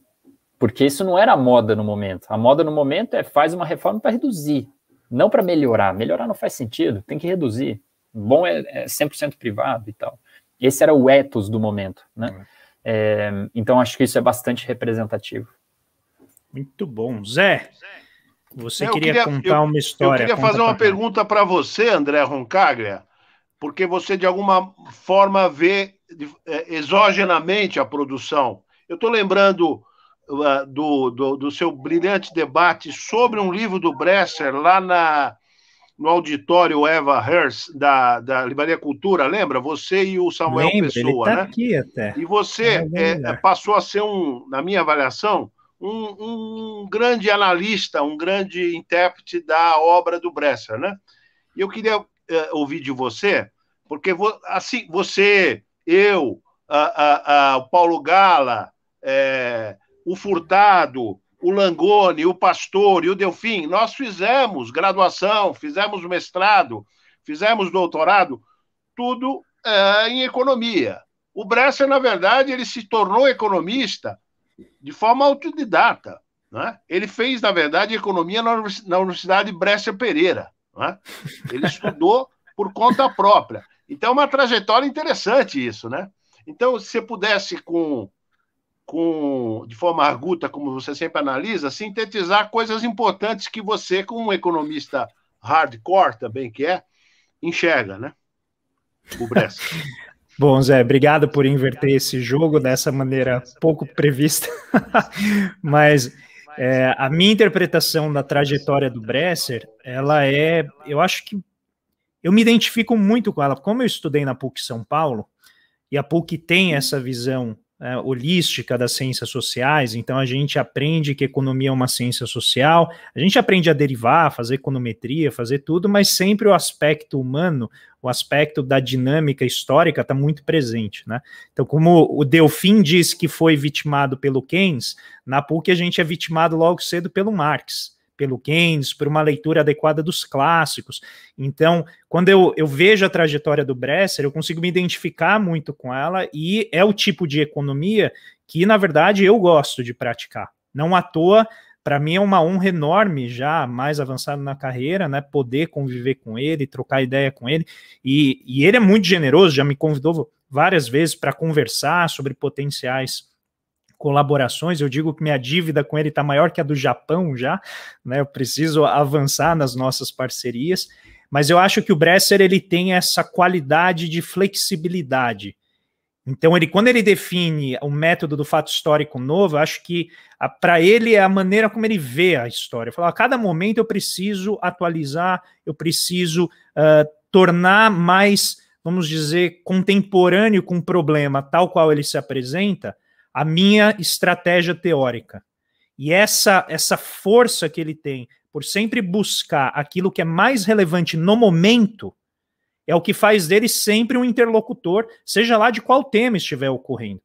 porque isso não era a moda no momento. A moda no momento é faz uma reforma para reduzir, não para melhorar. Melhorar não faz sentido, tem que reduzir. Bom é, é 100% privado e tal. Esse era o ethos do momento, né? É. é, então acho que isso é bastante representativo. Muito bom, Zé. Zé. Você queria, queria, contar eu, uma história. Eu queria fazer uma pergunta para você, André Roncaglia, porque você, de alguma forma, vê é, exogenamente a produção. Eu estou lembrando uh, do, do, do, seu brilhante debate sobre um livro do Bresser lá na, no auditório Eva Hers, da, da Livraria Cultura, lembra? Você e o Samuel Lembro, Pessoa, ele tá né? aqui até. E você é, é, passou a ser um, na minha avaliação, um, um grande analista, um grande intérprete da obra do Bresser, né? E eu queria uh, ouvir de você, porque vo, assim você, eu, a, a, a, o Paulo Gala, é, o Furtado, o Langoni, o Pastor e o Delfim, nós fizemos graduação, fizemos mestrado, fizemos doutorado, tudo eh, em economia. O Bresser, na verdade, ele se tornou economista de forma autodidata. Né? Ele fez, na verdade, economia na Universidade Brescia Pereira. Né? Ele estudou por conta própria. Então, é uma trajetória interessante isso, né? Então, se você pudesse, com, com, de forma arguta, como você sempre analisa, sintetizar coisas importantes que você, como um economista hardcore também que é, enxerga, né? O Brescia. Bom, Zé, obrigado por inverter esse jogo dessa maneira pouco prevista, mas é, a minha interpretação da trajetória do Bresser, ela é, eu acho que eu me identifico muito com ela. Como eu estudei na PUC São Paulo, e a PUC tem essa visão é, holística das ciências sociais, então a gente aprende que economia é uma ciência social, a gente aprende a derivar, fazer econometria, fazer tudo, mas sempre o aspecto humano, o aspecto da dinâmica histórica está muito presente, né? Então, como o Delfim diz que foi vitimado pelo Keynes, na PUC a gente é vitimado logo cedo pelo Marx, pelo Keynes, por uma leitura adequada dos clássicos. Então, quando eu, eu vejo a trajetória do Bresser, eu consigo me identificar muito com ela e é o tipo de economia que, na verdade, eu gosto de praticar. Não à toa, para mim é uma honra enorme já mais avançado na carreira, né? Poder conviver com ele, trocar ideia com ele. E, e ele é muito generoso, já me convidou várias vezes para conversar sobre potenciais colaborações. Eu digo que minha dívida com ele está maior que a do Japão já, né? Eu preciso avançar nas nossas parcerias. Mas eu acho que o Bresser ele tem essa qualidade de flexibilidade. Então, ele, quando ele define o método do fato histórico novo, acho que para ele é a maneira como ele vê a história. Fala, a cada momento eu preciso atualizar, eu preciso uh, tornar mais, vamos dizer, contemporâneo com o problema tal qual ele se apresenta, a minha estratégia teórica. E essa, essa força que ele tem por sempre buscar aquilo que é mais relevante no momento é o que faz dele sempre um interlocutor, seja lá de qual tema estiver ocorrendo.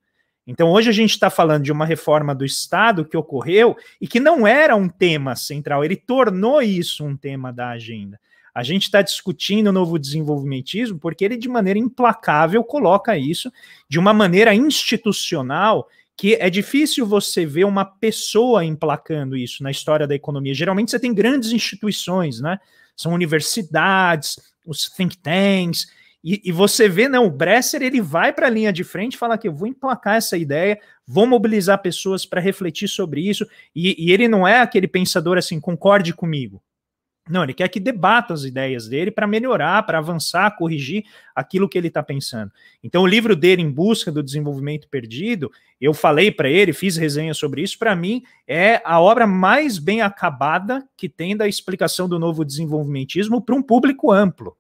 Então, hoje a gente está falando de uma reforma do Estado que ocorreu e que não era um tema central, ele tornou isso um tema da agenda. A gente está discutindo o novo desenvolvimentismo porque ele, de maneira implacável, coloca isso de uma maneira institucional que é difícil você ver uma pessoa emplacando isso na história da economia. Geralmente você tem grandes instituições, né? São universidades, os think tanks, e, e você vê, não, né, o Bresser ele vai para a linha de frente e fala que eu vou emplacar essa ideia, vou mobilizar pessoas para refletir sobre isso, e, e ele não é aquele pensador assim, concorde comigo. Não, ele quer que debata as ideias dele para melhorar, para avançar, corrigir aquilo que ele está pensando. Então, o livro dele, Em Busca do Desenvolvimento Perdido, eu falei para ele, fiz resenha sobre isso, para mim é a obra mais bem acabada que tem da explicação do novo desenvolvimentismo para um público amplo.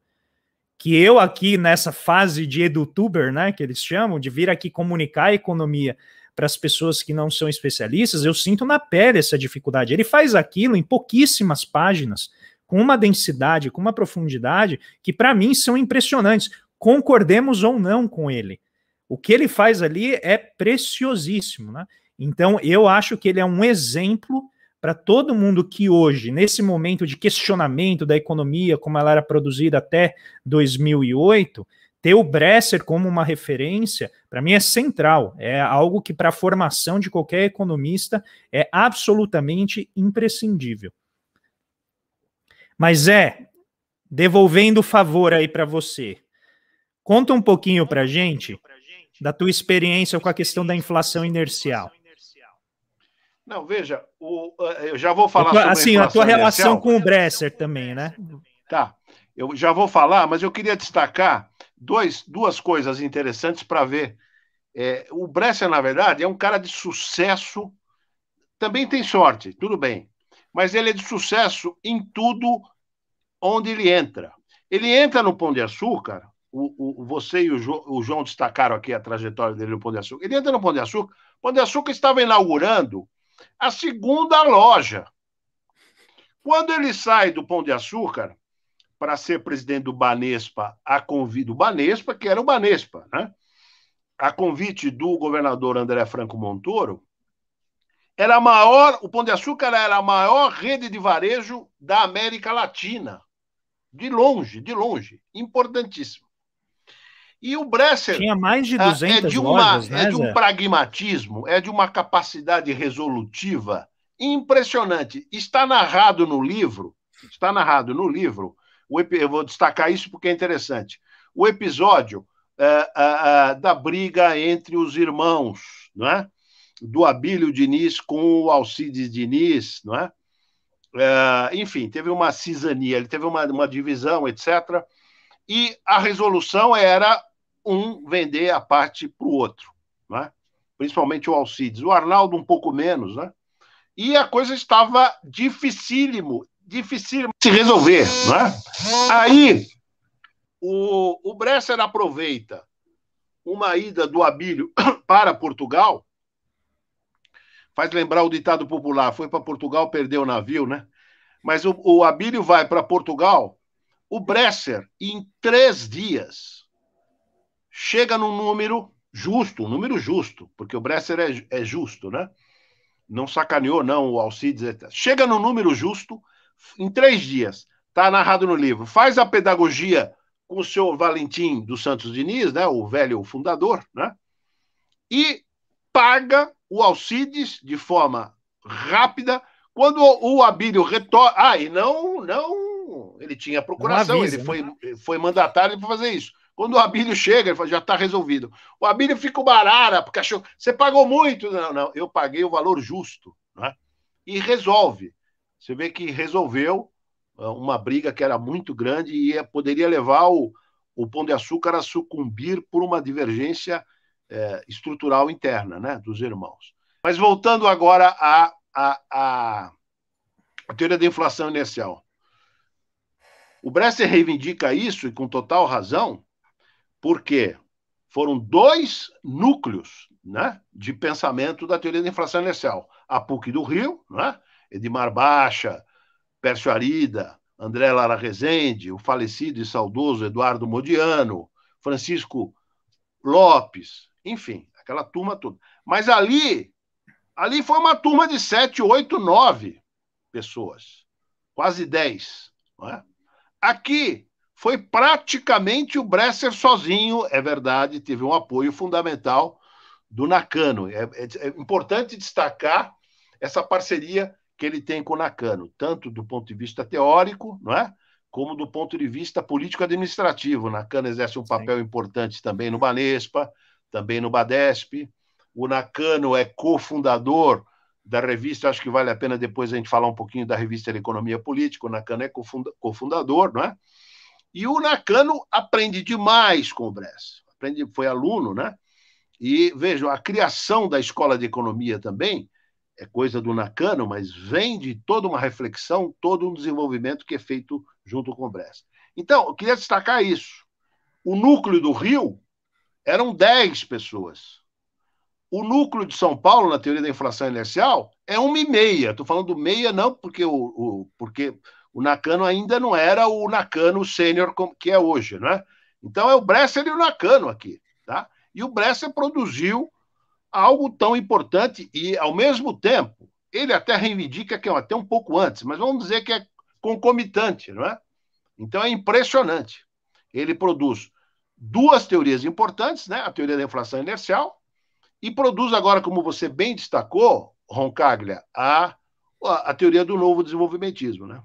Que eu aqui, nessa fase de edutuber, né, que eles chamam, de vir aqui comunicar a economia para as pessoas que não são especialistas, eu sinto na pele essa dificuldade. Ele faz aquilo em pouquíssimas páginas com uma densidade, com uma profundidade que para mim são impressionantes, concordemos ou não com ele. O que ele faz ali é preciosíssimo, né? Então eu acho que ele é um exemplo para todo mundo que hoje, nesse momento de questionamento da economia, como ela era produzida até 2008, ter o Bresser como uma referência, para mim é central, é algo que para a formação de qualquer economista é absolutamente imprescindível. Mas é, devolvendo o favor aí para você, conta um pouquinho para gente da tua experiência com a questão da inflação inercial. Não, veja, o, eh, eu já vou falar sobre assim, a, a tua relação inercial. com o Bresser também, né? Tá, eu já vou falar, mas eu queria destacar dois, duas coisas interessantes para ver. É, o Bresser, na verdade, é um cara de sucesso, também tem sorte, tudo bem mas ele é de sucesso em tudo onde ele entra. Ele entra no Pão de Açúcar, o, o você e o, jo, o, João destacaram aqui a trajetória dele no Pão de Açúcar. Ele entra no Pão de Açúcar, o Pão de Açúcar estava inaugurando a segunda loja. Quando ele sai do Pão de Açúcar para ser presidente do Banespa, a convite do Banespa, que era o Banespa, né? A convite do governador André Franco Montoro, era a maior, o Pão de Açúcar era a maior rede de varejo da América Latina. De longe, de longe. Importantíssimo. E o Bresser. Tinha mais de 200 é, é de uma, lojas, né, É de um Zé? pragmatismo, é de uma capacidade resolutiva impressionante. Está narrado no livro, está narrado no livro, eu vou destacar isso porque é interessante, o episódio uh, uh, uh, da briga entre os irmãos, não é? do Abílio Diniz com o Alcides Diniz, não é? é enfim, teve uma cisania, ele teve uma, uma divisão, etc. E a resolução era um vender a parte para o outro, é? principalmente o Alcides. O Arnaldo um pouco menos, né? E a coisa estava dificílimo, dificílimo de se resolver, né? Aí o, o Bresser aproveita uma ida do Abílio para Portugal Faz lembrar o ditado popular: foi para Portugal, perdeu o navio, né? Mas o, o Abílio vai para Portugal, o Bresser, em três dias, chega num número justo, um número justo, porque o Bresser é, é justo, né? Não sacaneou, não, o Alcides. Etc. Chega num número justo, em três dias, tá narrado no livro. Faz a pedagogia com o senhor Valentim dos Santos Diniz, né? O velho fundador, né? E paga o Alcides de forma rápida. Quando o Abílio retorna. Ah, e não, não. Ele tinha procuração, avisa, ele né? foi, foi mandatário para fazer isso. Quando o Abílio chega, ele fala, já está resolvido. O Abílio fica barara porque achou. Você pagou muito. Não, não, eu paguei o valor justo. Né? E resolve. Você vê que resolveu é, uma briga que era muito grande e poderia levar o, o Pão de Açúcar a sucumbir por uma divergência é, estrutural interna né, dos irmãos. Mas voltando agora à, à, teoria da inflação inercial. O Bresser reivindica isso, e com total razão, porque foram dois núcleos né, de pensamento da teoria da inflação inercial. A PUC do Rio, né, Edmar Baixa, Pércio Arida, André Lara Rezende, o falecido e saudoso Eduardo Modiano, Francisco Lopes, enfim, aquela turma toda. Mas ali, ali foi uma turma de 7, 8, 9 pessoas, quase 10. É? Aqui foi praticamente o Bresser sozinho, é verdade, teve um apoio fundamental do Nakano. É, é, é importante destacar essa parceria que ele tem com o Nakano, tanto do ponto de vista teórico, não é? como do ponto de vista político-administrativo. Nakano exerce um papel Sim. importante também no Banespa, também no Badesp. O Nakano é cofundador da revista, acho que vale a pena depois a gente falar um pouquinho da revista de Economia Política. O Nakano é cofunda, cofundador, não é? E o Nakano aprende demais com o Bress. Aprende, foi aluno, né? E vejam, a criação da escola de economia também é coisa do Nakano, mas vem de toda uma reflexão, todo um desenvolvimento que é feito junto com o Bress. Então, eu queria destacar isso. O núcleo do Rio eram 10 pessoas. O núcleo de São Paulo, na teoria da inflação inercial, é uma e meia. Estou falando meia, não porque o, o, porque o Nakano ainda não era o Nakano sênior que é hoje, né? Então é o Bresser e o Nakano aqui, tá? E o Bresser produziu algo tão importante e, ao mesmo tempo, ele até reivindica que é até um pouco antes, mas vamos dizer que é concomitante, não é? Então é impressionante. Ele produz duas teorias importantes, né? A teoria da inflação inercial e produz agora, como você bem destacou, Roncaglia, a, a teoria do novo desenvolvimentismo, né?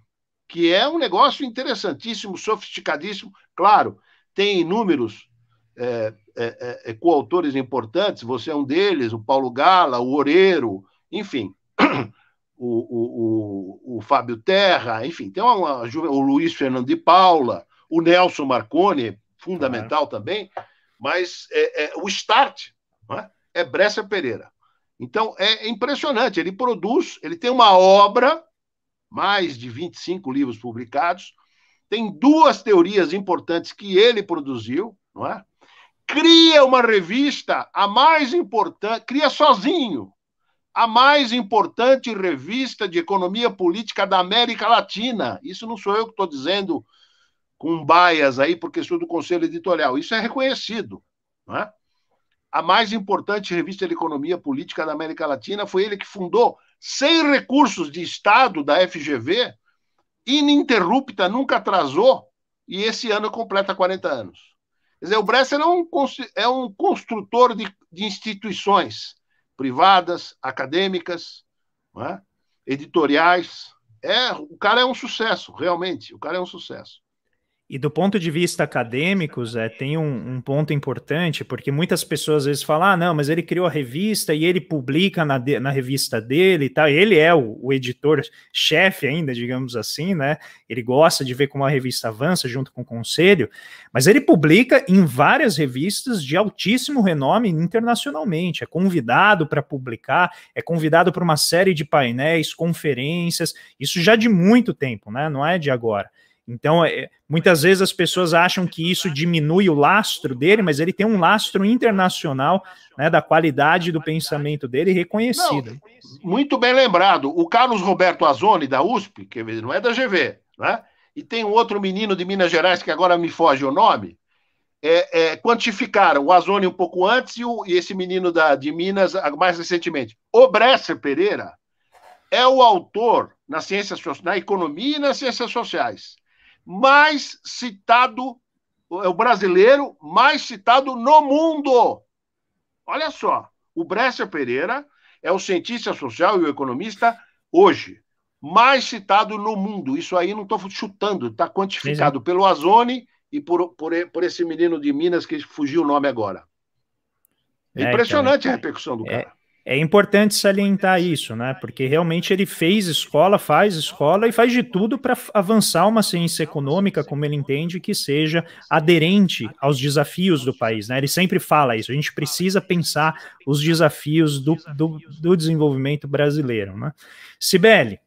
Que é um negócio interessantíssimo, sofisticadíssimo. Claro, tem inúmeros é, é, é, é coautores importantes, você é um deles, o Paulo Gala, o Oreiro, enfim, o, o, o, o Fábio Terra, enfim, tem uma, o Luiz Fernando de Paula, o Nelson Marconi, fundamental também, mas é, é, o start é, é Bressa Pereira. Então é, é impressionante, ele produz, ele tem uma obra, mais de 25 livros publicados, tem duas teorias importantes que ele produziu, não é? Cria uma revista, a mais importante, cria sozinho, a mais importante revista de economia política da América Latina. Isso não sou eu que estou dizendo, com baias aí por questão do conselho editorial. Isso é reconhecido. Né? A mais importante revista de economia política da América Latina foi ele que fundou, sem recursos de Estado da FGV, ininterrupta, nunca atrasou, e esse ano completa 40 anos. Quer dizer, o Bresser é um, é um construtor de, de instituições privadas, acadêmicas, é? editoriais. É, o cara é um sucesso, realmente. O cara é um sucesso. E do ponto de vista acadêmico, Zé, tem um, um, ponto importante, porque muitas pessoas às vezes falam, ah, não, mas ele criou a revista e ele publica na, de, na revista dele e tal, ele é o, o editor-chefe ainda, digamos assim, né? Ele gosta de ver como a revista avança junto com o conselho, mas ele publica em várias revistas de altíssimo renome internacionalmente, é convidado para publicar, é convidado para uma série de painéis, conferências, isso já de muito tempo, né? Não é de agora. Então, é, muitas vezes as pessoas acham que isso diminui o lastro dele, mas ele tem um lastro internacional né, da qualidade do pensamento dele reconhecido. Não, muito bem lembrado. O Carlos Roberto Azoni, da USP, que não é da GV, né? e tem um outro menino de Minas Gerais, que agora me foge o nome, é, é, quantificaram o Azoni um pouco antes e, o, e esse menino da, de Minas ah, mais recentemente. O Bresser Pereira é o autor na ciência, na economia e nas ciências sociais mais citado, é o brasileiro mais citado no mundo. Olha só, o Brescia Pereira é o cientista social e o economista hoje mais citado no mundo. Isso aí não estou chutando, está quantificado pelo Azone e por, por, por, esse menino de Minas que fugiu o nome agora. É, então, Impressionante a é, repercussão do é, cara. É importante salientar isso, né? Porque realmente ele fez escola, faz escola e faz de tudo para avançar uma ciência econômica, como ele entende, que seja aderente aos desafios do país. Né? Ele sempre fala isso. A gente precisa pensar os desafios do, do, do desenvolvimento brasileiro. Né? Sibeli,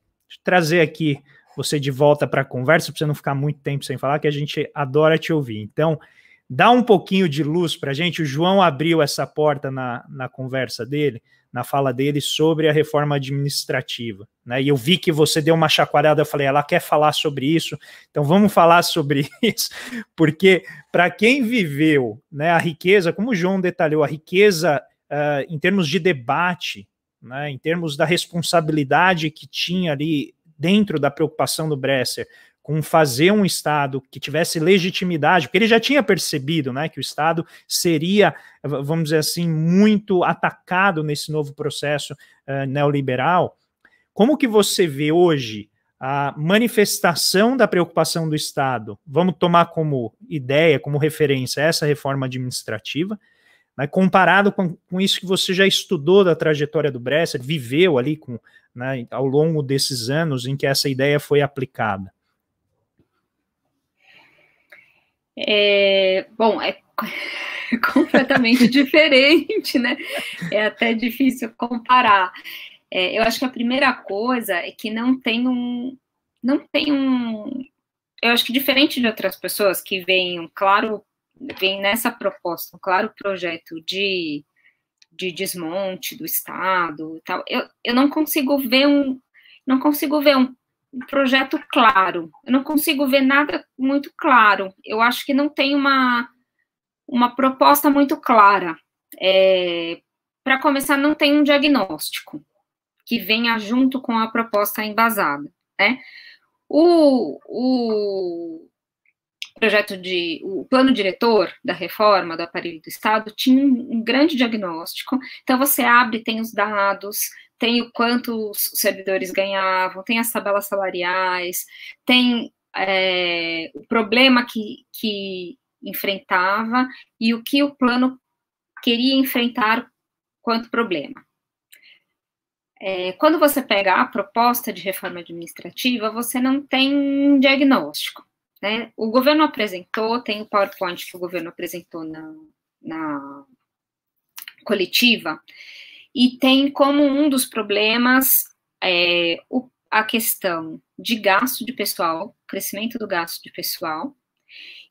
trazer aqui você de volta para a conversa, para você não ficar muito tempo sem falar, que a gente adora te ouvir. Então, dá um pouquinho de luz para a gente. O João abriu essa porta na, na conversa dele na fala dele sobre a reforma administrativa. Né? E eu vi que você deu uma chacoalhada, eu falei, ela quer falar sobre isso, então vamos falar sobre isso, porque para quem viveu né, a riqueza, como o João detalhou, a riqueza uh, em termos de debate, né, em termos da responsabilidade que tinha ali dentro da preocupação do Bresser, com fazer um Estado que tivesse legitimidade, porque ele já tinha percebido né, que o Estado seria, vamos dizer assim, muito atacado nesse novo processo uh, neoliberal. Como que você vê hoje a manifestação da preocupação do Estado? Vamos tomar como ideia, como referência, essa reforma administrativa, né, comparado com, com, isso que você já estudou da trajetória do Bresser, viveu ali com, né, ao longo desses anos em que essa ideia foi aplicada. É, bom, é completamente diferente, né? É até difícil comparar. É, eu acho que a primeira coisa é que não tem um. Não tem um. Eu acho que diferente de outras pessoas que vêm, um claro. Vem nessa proposta, um claro projeto de, de desmonte do Estado e tal. Eu, eu não consigo ver um. Não consigo ver um um projeto claro. Eu não consigo ver nada muito claro. Eu acho que não tem uma, uma proposta muito clara. É, Para começar, não tem um diagnóstico que venha junto com a proposta embasada. Né? O, o projeto de. O plano diretor da reforma do aparelho do Estado tinha um, um grande diagnóstico. Então, você abre, tem os dados, tem o quanto os servidores ganhavam, tem as tabelas salariais, tem é, o problema que, que enfrentava e o que o plano queria enfrentar quanto problema. É, quando você pega a proposta de reforma administrativa, você não tem um diagnóstico. Né? O governo apresentou, tem o PowerPoint que o governo apresentou na, na coletiva, e tem como um dos problemas é, o, a questão de gasto de pessoal, crescimento do gasto de pessoal,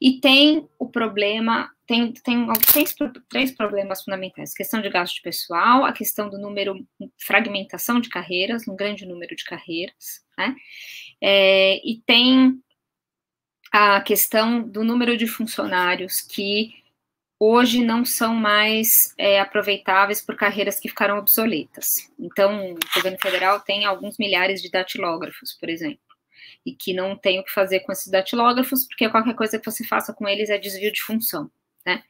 e tem o problema, tem, tem três, três problemas fundamentais: questão de gasto de pessoal, a questão do número, fragmentação de carreiras, um grande número de carreiras, né? É, e tem a questão do número de funcionários que hoje não são mais é, aproveitáveis por carreiras que ficaram obsoletas. Então, o governo federal tem alguns milhares de datilógrafos, por exemplo, e que não tem o que fazer com esses datilógrafos, porque qualquer coisa que você faça com eles é desvio de função, né?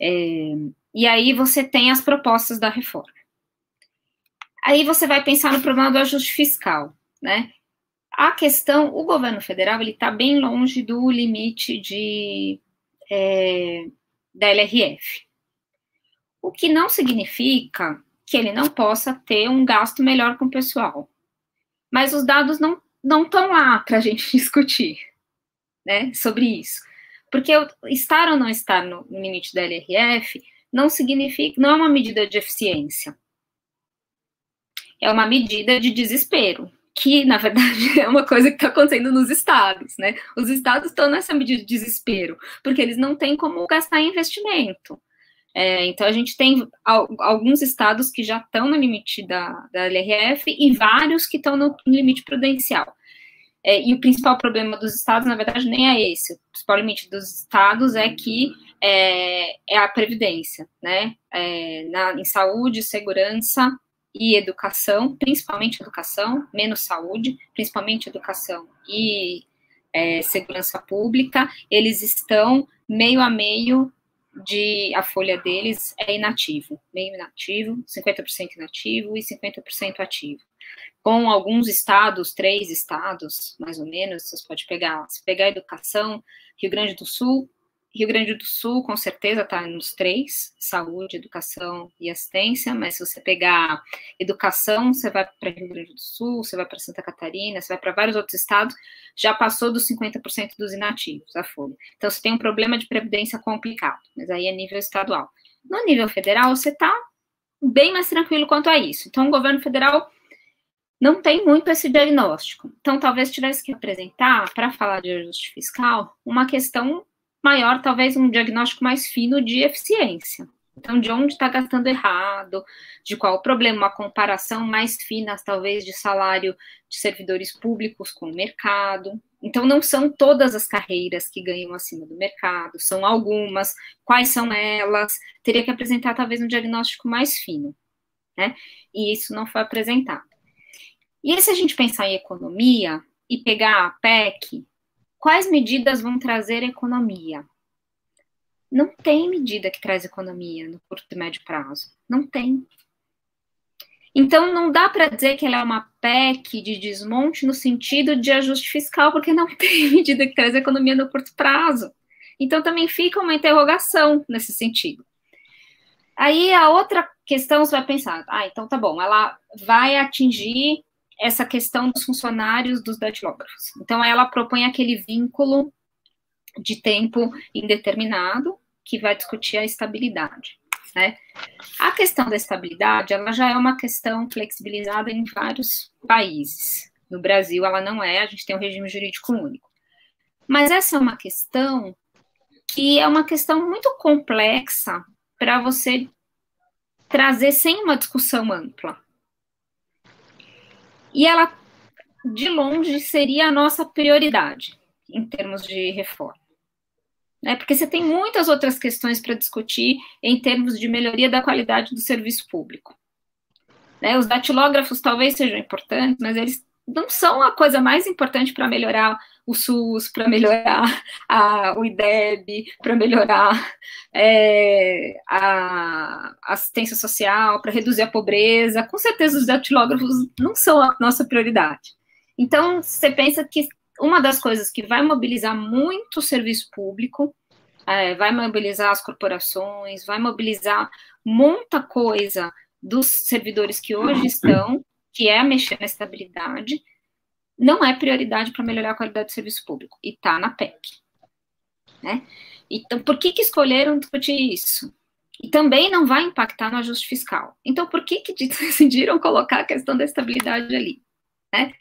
É, e aí você tem as propostas da reforma. Aí você vai pensar no problema do ajuste fiscal, né? A questão, o governo federal ele está bem longe do limite de é, da LRF. O que não significa que ele não possa ter um gasto melhor com o pessoal. Mas os dados não estão lá para a gente discutir né, sobre isso. Porque estar ou não estar no limite da LRF não significa, não é uma medida de eficiência. É uma medida de desespero que, na verdade, é uma coisa que está acontecendo nos estados, né? Os estados estão nessa medida de desespero, porque eles não têm como gastar investimento. É, então, a gente tem alguns estados que já estão no limite da, da LRF e vários que estão no limite prudencial. É, e o principal problema dos estados, na verdade, nem é esse. O principal limite dos estados é que é, é a previdência, né? É, na, em saúde, segurança e educação, principalmente educação, menos saúde, principalmente educação e é, segurança pública, eles estão meio a meio de a folha deles é inativo, meio inativo, 50% inativo e 50% ativo. Com alguns estados, três estados, mais ou menos, vocês podem pegar, se pegar educação, Rio Grande do Sul, Rio Grande do Sul, com certeza, está nos três: saúde, educação e assistência. Mas se você pegar educação, você vai para Rio Grande do Sul, você vai para Santa Catarina, você vai para vários outros estados, já passou dos 50% dos inativos, a folha. Então, você tem um problema de previdência complicado, mas aí é nível estadual. No nível federal, você está bem mais tranquilo quanto a isso. Então, o governo federal não tem muito esse diagnóstico. Então, talvez tivesse que apresentar, para falar de ajuste fiscal, uma questão maior, talvez um diagnóstico mais fino de eficiência. Então, de onde está gastando errado, de qual o problema, uma comparação mais fina, talvez, de salário de servidores públicos com o mercado. Então, não são todas as carreiras que ganham acima do mercado, são algumas. Quais são elas? Teria que apresentar, talvez, um diagnóstico mais fino, né? E isso não foi apresentado. E aí, se a gente pensar em economia e pegar a PEC, Quais medidas vão trazer economia? Não tem medida que traz economia no curto e médio prazo. Não tem. Então, não dá para dizer que ela é uma PEC de desmonte no sentido de ajuste fiscal, porque não tem medida que traz economia no curto prazo. Então, também fica uma interrogação nesse sentido. Aí, a outra questão, você vai pensar, ah, então tá bom, ela vai atingir essa questão dos funcionários dos datilógrafos. Então, ela propõe aquele vínculo de tempo indeterminado que vai discutir a estabilidade. Né? A questão da estabilidade, ela já é uma questão flexibilizada em vários países. No Brasil, ela não é, a gente tem um regime jurídico único. Mas essa é uma questão que é uma questão muito complexa para você trazer sem uma discussão ampla e ela, de longe, seria a nossa prioridade em termos de reforma. Né? Porque você tem muitas outras questões para discutir em termos de melhoria da qualidade do serviço público. Né? Os datilógrafos talvez sejam importantes, mas eles não são a coisa mais importante para melhorar o SUS, para melhorar a, o IDEB, para melhorar é, a, a assistência social, para reduzir a pobreza. Com certeza, os datilógrafos não são a nossa prioridade. Então, você pensa que uma das coisas que vai mobilizar muito o serviço público, é, vai mobilizar as corporações, vai mobilizar muita coisa dos servidores que hoje estão que é mexer na estabilidade, não é prioridade para melhorar a qualidade do serviço público, e está na PEC. Né? Então, por que, que escolheram discutir isso? E também não vai impactar no ajuste fiscal. Então, por que, que decidiram colocar a questão da estabilidade ali? Né?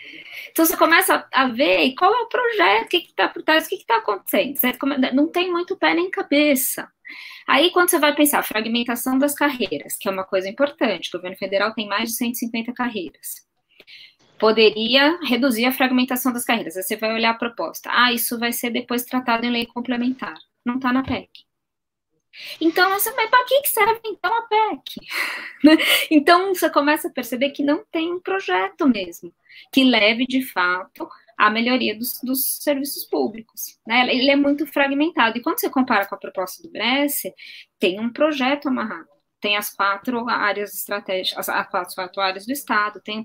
Então você começa a, ver qual é o projeto, o que está por trás, o que está acontecendo. Você não tem muito pé nem cabeça. Aí, quando você vai pensar, fragmentação das carreiras, que é uma coisa importante, o governo federal tem mais de 150 carreiras. Poderia reduzir a fragmentação das carreiras. Aí você vai olhar a proposta. Ah, isso vai ser depois tratado em lei complementar. Não está na PEC. Então, assim, mas para que, que serve então a PEC? Né? então, você começa a perceber que não tem um projeto mesmo que leve de fato à melhoria dos, dos serviços públicos. Né? Ele é muito fragmentado. E quando você compara com a proposta do Bresser, tem um projeto amarrado. Tem as quatro áreas estratégicas, as quatro, quatro áreas do Estado, tem um,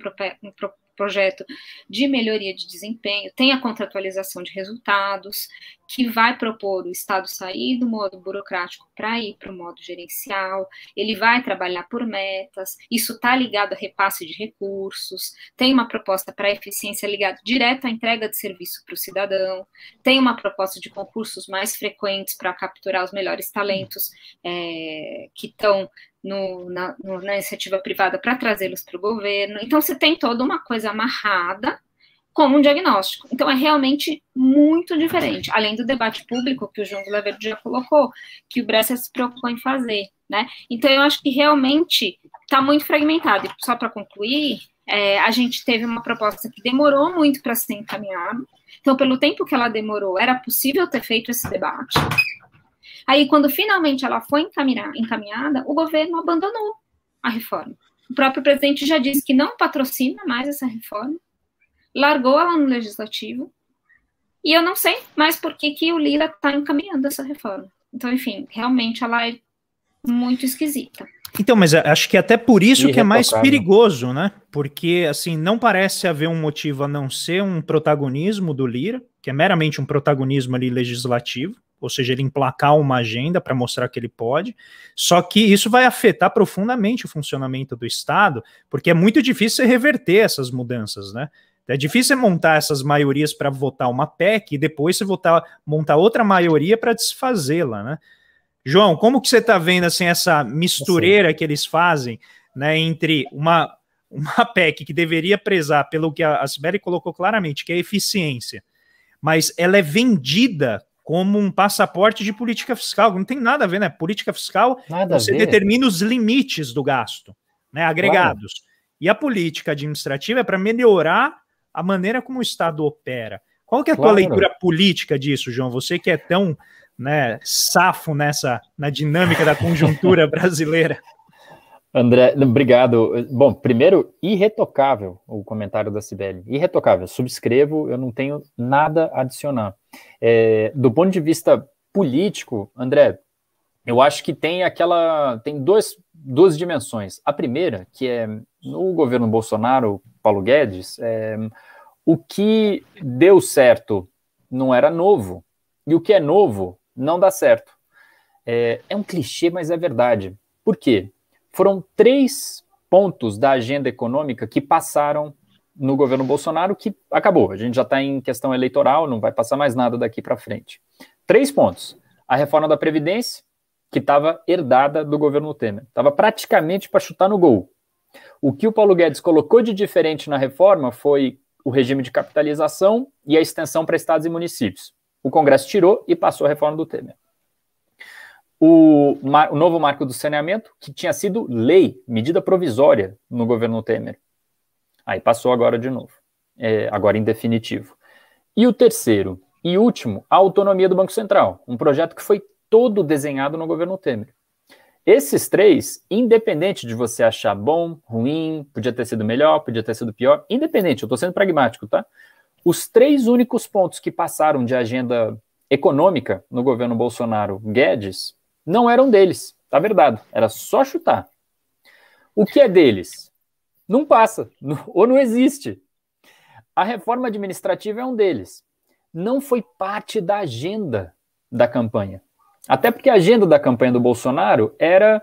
um projeto de melhoria de desempenho, tem a contratualização de resultados, que vai propor o Estado sair do modo burocrático para ir para o modo gerencial, ele vai trabalhar por metas, isso está ligado a repasse de recursos, tem uma proposta para eficiência ligada direto à entrega de serviço para o cidadão, tem uma proposta de concursos mais frequentes para capturar os melhores talentos é, que estão na, na iniciativa privada para trazê-los para o governo. Então, você tem toda uma coisa amarrada como um diagnóstico. Então, é realmente muito diferente, além do debate público que o João Vila Verde já colocou, que o Bresser se preocupou em fazer. Né? Então, eu acho que realmente está muito fragmentado. E só para concluir, é, a gente teve uma proposta que demorou muito para ser encaminhada. Então, pelo tempo que ela demorou, era possível ter feito esse debate. Aí, quando finalmente ela foi encaminhada, o governo abandonou a reforma. O próprio presidente já disse que não patrocina mais essa reforma largou ela no legislativo. E eu não sei mais por que, que o Lira está encaminhando essa reforma. Então, enfim, realmente ela é muito esquisita. Então, mas é, acho que é até por isso que é mais perigoso, né? Porque, assim, não parece haver um motivo a não ser um protagonismo do Lira, que é meramente um protagonismo ali legislativo, ou seja, ele emplacar uma agenda para mostrar que ele pode. Só que isso vai afetar profundamente o funcionamento do Estado, porque é muito difícil reverter essas mudanças, né? É difícil montar essas maiorias para votar uma PEC e depois você votar, montar outra maioria para desfazê-la, né? João, como que você está vendo assim essa mistureira que eles fazem, né, entre uma uma PEC que deveria prezar pelo que a, a Sibeli colocou claramente, que é eficiência, mas ela é vendida como um passaporte de política fiscal, não tem nada a ver, né? Política fiscal, nada você determina os limites do gasto, né, agregados. Claro. E a política administrativa é para melhorar a maneira como o Estado opera. Qual que é a claro. tua leitura política disso, João? Você que é tão né, safo nessa na dinâmica da conjuntura brasileira. André, obrigado. Bom, primeiro, irretocável o comentário da Sibeli. Irretocável, subscrevo, eu não tenho nada a adicionar. É, do ponto de vista político, André, eu acho que tem aquela. tem dois, duas dimensões. A primeira, que é no governo Bolsonaro, Paulo Guedes, é, o que deu certo não era novo, e o que é novo não dá certo. É, é um clichê, mas é verdade. Por quê? Foram três pontos da agenda econômica que passaram no governo Bolsonaro que acabou. A gente já está em questão eleitoral, não vai passar mais nada daqui para frente. Três pontos: a reforma da Previdência, que estava herdada do governo Temer. Estava praticamente para chutar no gol. O que o Paulo Guedes colocou de diferente na reforma foi o regime de capitalização e a extensão para estados e municípios. O Congresso tirou e passou a reforma do Temer. O, o novo marco do saneamento, que tinha sido lei, medida provisória no governo Temer. Aí passou agora de novo, é, agora em definitivo. E o terceiro e último, a autonomia do Banco Central, um projeto que foi todo desenhado no governo Temer. Esses três, independente de você achar bom, ruim, podia ter sido melhor, podia ter sido pior, independente, eu estou sendo pragmático, tá? Os três únicos pontos que passaram de agenda econômica no governo Bolsonaro Guedes não eram deles, tá verdade, era só chutar. O que é deles? Não passa, ou não existe. A reforma administrativa é um deles. Não foi parte da agenda da campanha. Até porque a agenda da campanha do Bolsonaro era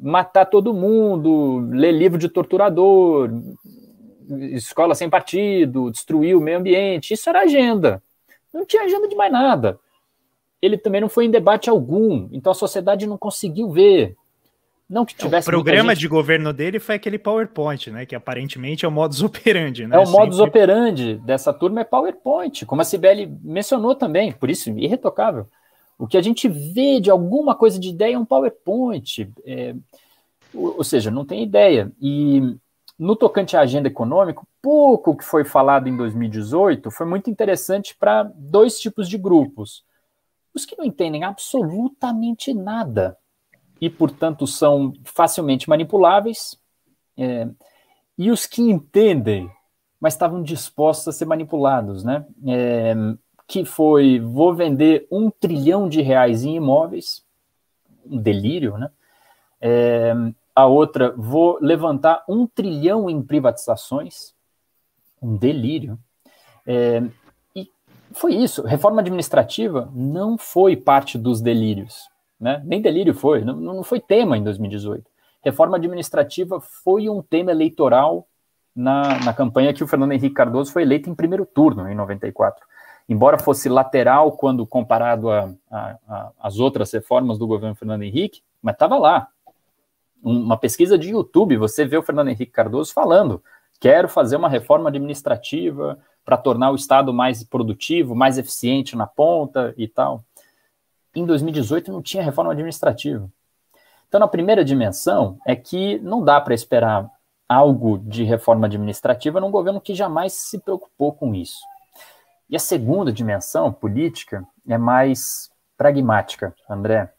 matar todo mundo, ler livro de torturador, escola sem partido, destruir o meio ambiente. Isso era agenda. Não tinha agenda de mais nada. Ele também não foi em debate algum, então a sociedade não conseguiu ver. Não que tivesse. O programa gente... de governo dele foi aquele PowerPoint, né? Que aparentemente é o modus operandi, né? É o Sempre... modus operandi dessa turma é PowerPoint, como a Cibele mencionou também, por isso, irretocável. O que a gente vê de alguma coisa de ideia é um PowerPoint. É, ou, ou seja, não tem ideia. E no tocante à agenda econômica, pouco que foi falado em 2018 foi muito interessante para dois tipos de grupos. Os que não entendem absolutamente nada e, portanto, são facilmente manipuláveis, é, e os que entendem, mas estavam dispostos a ser manipulados. Né? É, que foi vou vender um trilhão de reais em imóveis, um delírio, né? É, a outra, vou levantar um trilhão em privatizações, um delírio. É, e foi isso. Reforma administrativa não foi parte dos delírios, né? Nem delírio foi, não, não foi tema em 2018. Reforma administrativa foi um tema eleitoral na, na campanha que o Fernando Henrique Cardoso foi eleito em primeiro turno, em 94 embora fosse lateral quando comparado às outras reformas do governo Fernando Henrique, mas estava lá. Uma pesquisa de YouTube, você vê o Fernando Henrique Cardoso falando: quero fazer uma reforma administrativa para tornar o Estado mais produtivo, mais eficiente na ponta e tal. Em 2018 não tinha reforma administrativa. Então, na primeira dimensão, é que não dá para esperar algo de reforma administrativa num governo que jamais se preocupou com isso. E a segunda dimensão, política, é mais pragmática, André.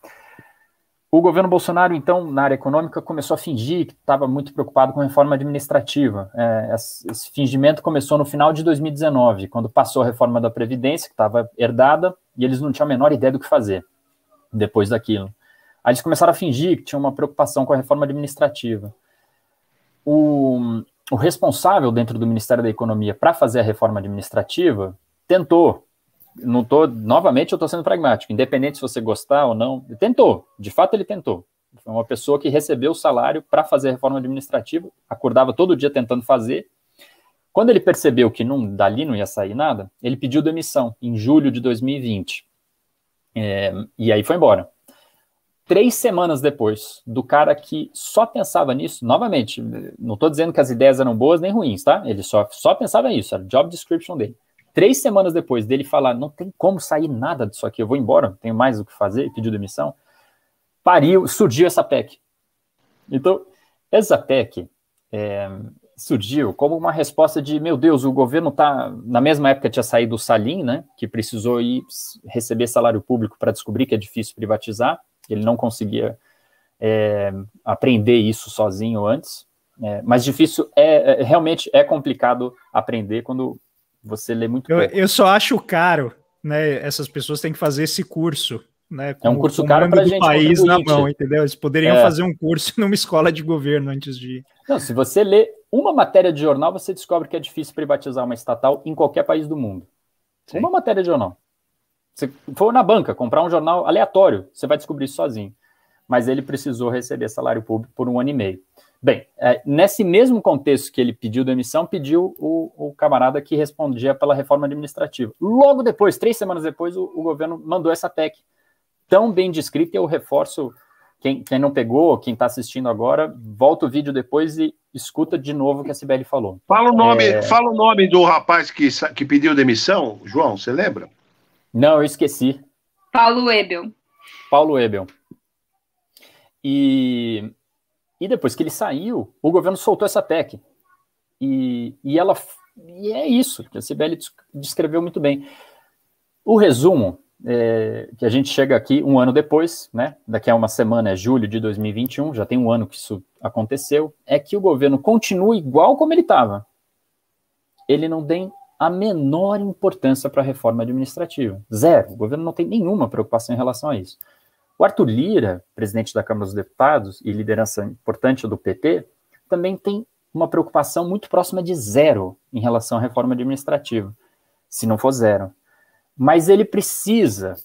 O governo Bolsonaro, então, na área econômica, começou a fingir que estava muito preocupado com a reforma administrativa. É, esse fingimento começou no final de 2019, quando passou a reforma da Previdência, que estava herdada, e eles não tinham a menor ideia do que fazer depois daquilo. Aí eles começaram a fingir que tinha uma preocupação com a reforma administrativa. O, o responsável dentro do Ministério da Economia para fazer a reforma administrativa tentou. Não tô, novamente, eu estou sendo pragmático, independente se você gostar ou não, tentou, de fato ele tentou. Foi uma pessoa que recebeu o salário para fazer reforma administrativa, acordava todo dia tentando fazer. Quando ele percebeu que não, dali não ia sair nada, ele pediu demissão em julho de 2020. É, e aí foi embora. Três semanas depois, do cara que só pensava nisso, novamente, não estou dizendo que as ideias eram boas nem ruins, tá? Ele só, só pensava nisso, era job description dele. Três semanas depois dele falar, não tem como sair nada disso aqui, eu vou embora, tenho mais o que fazer, pediu demissão, pariu, surgiu essa PEC. Então, essa PEC é, surgiu como uma resposta de, meu Deus, o governo está, na mesma época tinha saído o Salim, né, que precisou ir receber salário público para descobrir que é difícil privatizar, ele não conseguia é, aprender isso sozinho antes, é, mas difícil, é, é, realmente é complicado aprender quando você lê muito eu, eu, só acho caro, né? Essas pessoas têm que fazer esse curso. Né, com, é um curso caro para gente. país na mão, entendeu? Eles poderiam é. fazer um curso numa escola de governo antes de. Não, se você lê uma matéria de jornal, você descobre que é difícil privatizar uma estatal em qualquer país do mundo. Sim. Uma matéria de jornal. Você for na banca comprar um jornal aleatório, você vai descobrir sozinho. Mas ele precisou receber salário público por um ano e meio. Bem, é, nesse mesmo contexto que ele pediu demissão, pediu o, o, camarada que respondia pela reforma administrativa. Logo depois, três semanas depois, o, o governo mandou essa PEC tão bem descrita, eu reforço. Quem, quem não pegou, quem está assistindo agora, volta o vídeo depois e escuta de novo o que a Sibeli falou. Fala o nome, é... fala o nome do rapaz que, que pediu demissão, João, você lembra? Não, eu esqueci. Paulo Ebel. Paulo Ebel. E e depois que ele saiu, o governo soltou essa PEC. E, e ela e é isso que a Sibeli descreveu muito bem. O resumo é, que a gente chega aqui um ano depois, né? Daqui a uma semana é julho de 2021, já tem um ano que isso aconteceu, é que o governo continua igual como ele estava. Ele não tem a menor importância para a reforma administrativa. Zero. O governo não tem nenhuma preocupação em relação a isso. O Arthur Lira, presidente da Câmara dos Deputados e liderança importante do PT, também tem uma preocupação muito próxima de zero em relação à reforma administrativa, se não for zero. Mas ele precisa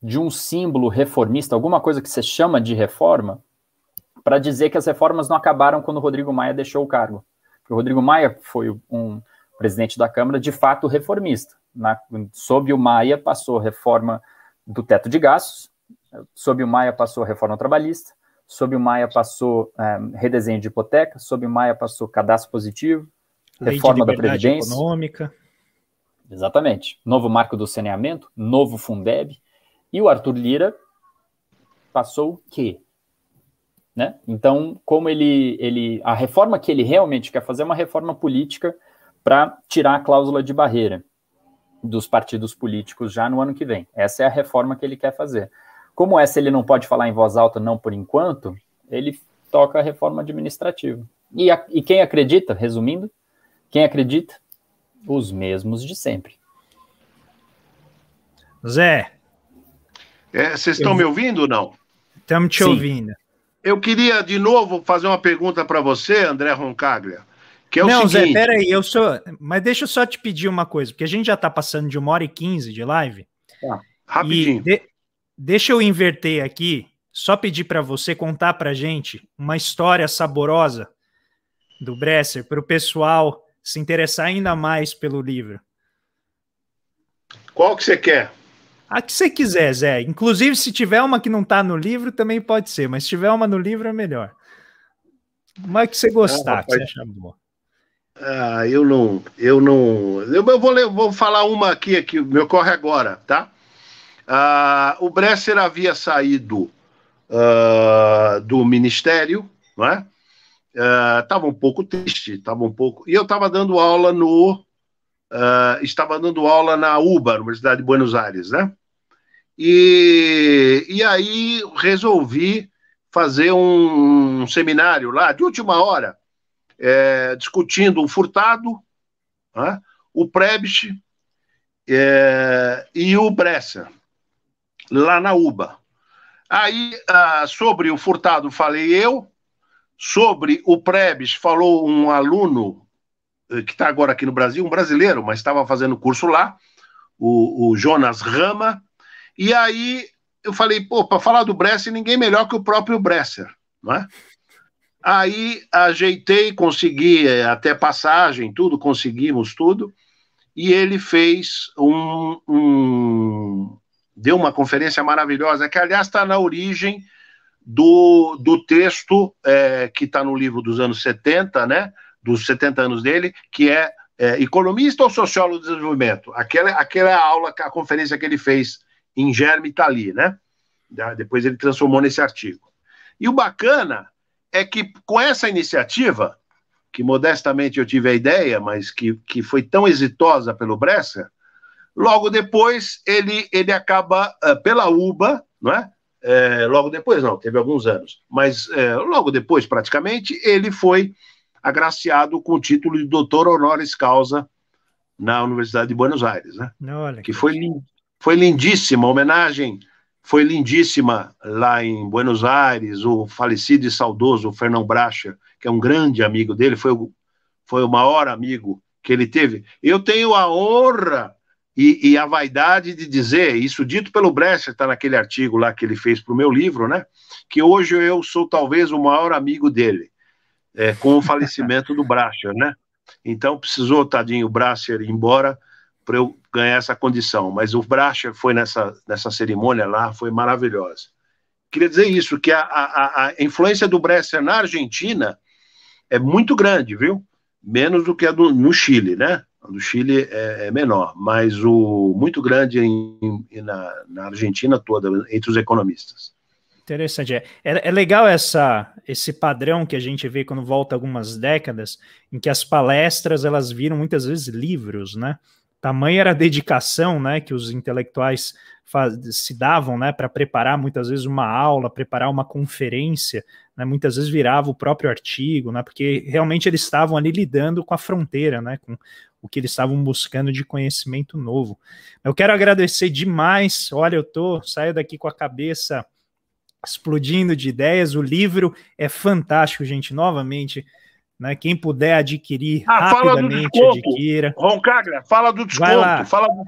de um símbolo reformista, alguma coisa que se chama de reforma, para dizer que as reformas não acabaram quando o Rodrigo Maia deixou o cargo. o Rodrigo Maia foi um presidente da Câmara de fato reformista. Na, sob o Maia passou reforma do teto de gastos, Sob o Maia passou reforma trabalhista, sob o Maia passou é, redesenho de hipoteca, sob o Maia passou cadastro positivo, Lei reforma da Previdência. Econômica. Exatamente. Novo marco do saneamento, novo Fundeb. E o Arthur Lira passou o quê? Né? Então, como ele, ele. A reforma que ele realmente quer fazer é uma reforma política para tirar a cláusula de barreira dos partidos políticos já no ano que vem. Essa é a reforma que ele quer fazer. Como é essa ele não pode falar em voz alta, não por enquanto, ele toca a reforma administrativa. E, a, e quem acredita, resumindo, quem acredita? Os mesmos de sempre. Zé. É, vocês é, estão me ouvindo ou não? Estamos te Sim. ouvindo. Eu queria, de novo, fazer uma pergunta para você, André Roncaglia. Que é não, o seguinte... Zé, peraí, eu sou. Mas deixa eu só te pedir uma coisa, porque a gente já está passando de uma hora e quinze de live. Ah, rapidinho. De... Deixa eu inverter aqui, só pedir para você contar para gente uma história saborosa do Bresser para o pessoal se interessar ainda mais pelo livro. Qual que você quer? A que você quiser, Zé. Inclusive, se tiver uma que não está no livro, também pode ser, mas se tiver uma no livro, é melhor. Uma que você gostar, que você ah, achar boa. Ah, eu não. Eu não. Eu, vou, ler, vou falar uma aqui que me ocorre agora, tá? Ah, o Bresser havia saído ah, do ministério, não é? Estava ah, um pouco triste, estava um pouco. E eu estava dando aula no. estava dando aula na UBA, Universidade de Buenos Aires, né? E, e aí resolvi fazer um, um seminário lá, de última hora, é, discutindo o Furtado, né? o Prebisch é, e o Bresser lá na UBA. Aí, ah, sobre o Furtado, falei eu. Sobre o Prebes, falou um aluno eh, que está agora aqui no Brasil, um brasileiro, mas estava fazendo curso lá, o, o, Jonas Rama. E aí eu falei, pô, para falar do Bresser, ninguém melhor que o próprio Bresser, não é? Aí ajeitei, consegui eh, até passagem, tudo, conseguimos tudo. E ele fez um, um deu uma conferência maravilhosa, que aliás está na origem do, do texto é, que está no livro dos anos 70, né? Dos 70 anos dele, que é, é Economista ou Sociólogo do Desenvolvimento. Aquela, aquela é aula, a conferência que ele fez em Germe está ali, né? Depois ele transformou nesse artigo. E o bacana é que com essa iniciativa, que modestamente eu tive a ideia, mas que, que foi tão exitosa pelo Bressa, Logo depois, ele, ele acaba eh, pela UBA, não é? é logo depois, não, teve alguns anos, mas é, logo depois, praticamente, ele foi agraciado com o título de doutor honoris causa na Universidade de Buenos Aires, né? Olha, que foi, foi lindíssima a homenagem, foi lindíssima lá em Buenos Aires, o falecido e saudoso Fernão Bracha, que é um grande amigo dele, foi o, foi o maior amigo que ele teve. Eu tenho a honra e, e, a vaidade de dizer, isso dito pelo Brecht, está naquele artigo lá que ele fez para o meu livro, né? Que hoje eu sou talvez o maior amigo dele, é, com o falecimento do Bracher, né? Então precisou, tadinho, o Bracher ir embora para eu ganhar essa condição. Mas o Bracher foi nessa, nessa cerimônia lá, foi maravilhosa. Queria dizer isso, que a, a, a influência do Bresser na Argentina é muito grande, viu? Menos do que a do, no Chile, né? do Chile é, é, menor, mas o muito grande em, em, na, na, Argentina toda, entre os economistas. Interessante. É. é, é, legal essa, esse padrão que a gente vê quando volta algumas décadas, em que as palestras elas viram muitas vezes livros, né? Tamanha era a dedicação né, que os intelectuais faz, se davam né, para preparar muitas vezes uma aula, preparar uma conferência, né, muitas vezes virava o próprio artigo, né, porque realmente eles estavam ali lidando com a fronteira, né, com o que eles estavam buscando de conhecimento novo. Eu quero agradecer demais. Olha, eu tô saio daqui com a cabeça explodindo de ideias. O livro é fantástico, gente. Novamente, né? Quem puder adquirir ah, rapidamente, fala do adquira. Roncagra, fala do desconto. Vai lá. Fala do...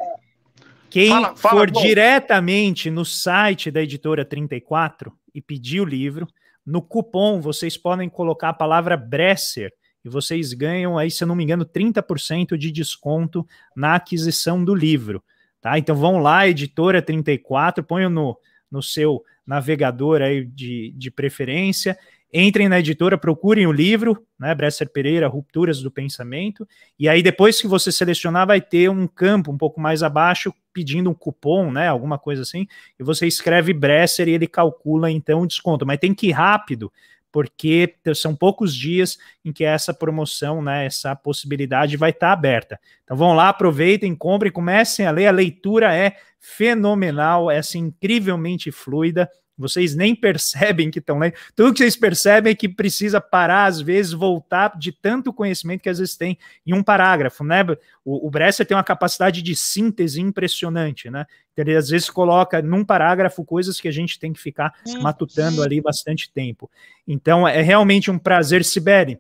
Quem fala, fala, for bom. diretamente no site da editora 34 e pedir o livro, no cupom vocês podem colocar a palavra Bresser e vocês ganham aí, se eu não me engano, 30% de desconto na aquisição do livro, tá? Então vão lá, editora é 34, ponham no, no seu navegador aí de, de preferência, entrem na editora, procurem o livro, né, Bresser Pereira, Rupturas do Pensamento, e aí depois que você selecionar, vai ter um campo um pouco mais abaixo pedindo um cupom, né, alguma coisa assim, e você escreve Bresser e ele calcula então o desconto, mas tem que ir rápido, porque são poucos dias em que essa promoção, né, essa possibilidade vai estar tá aberta. Então vão lá, aproveitem, comprem, comecem a ler. A leitura é fenomenal, é assim, incrivelmente fluida. Vocês nem percebem que estão lendo. Né? Tudo que vocês percebem é que precisa parar, às vezes, voltar de tanto conhecimento que às vezes tem em um parágrafo, né? O, o Bresser tem uma capacidade de síntese impressionante, né? Então, ele às vezes coloca num parágrafo coisas que a gente tem que ficar matutando uhum. ali bastante tempo. Então, é realmente um prazer, Sibeli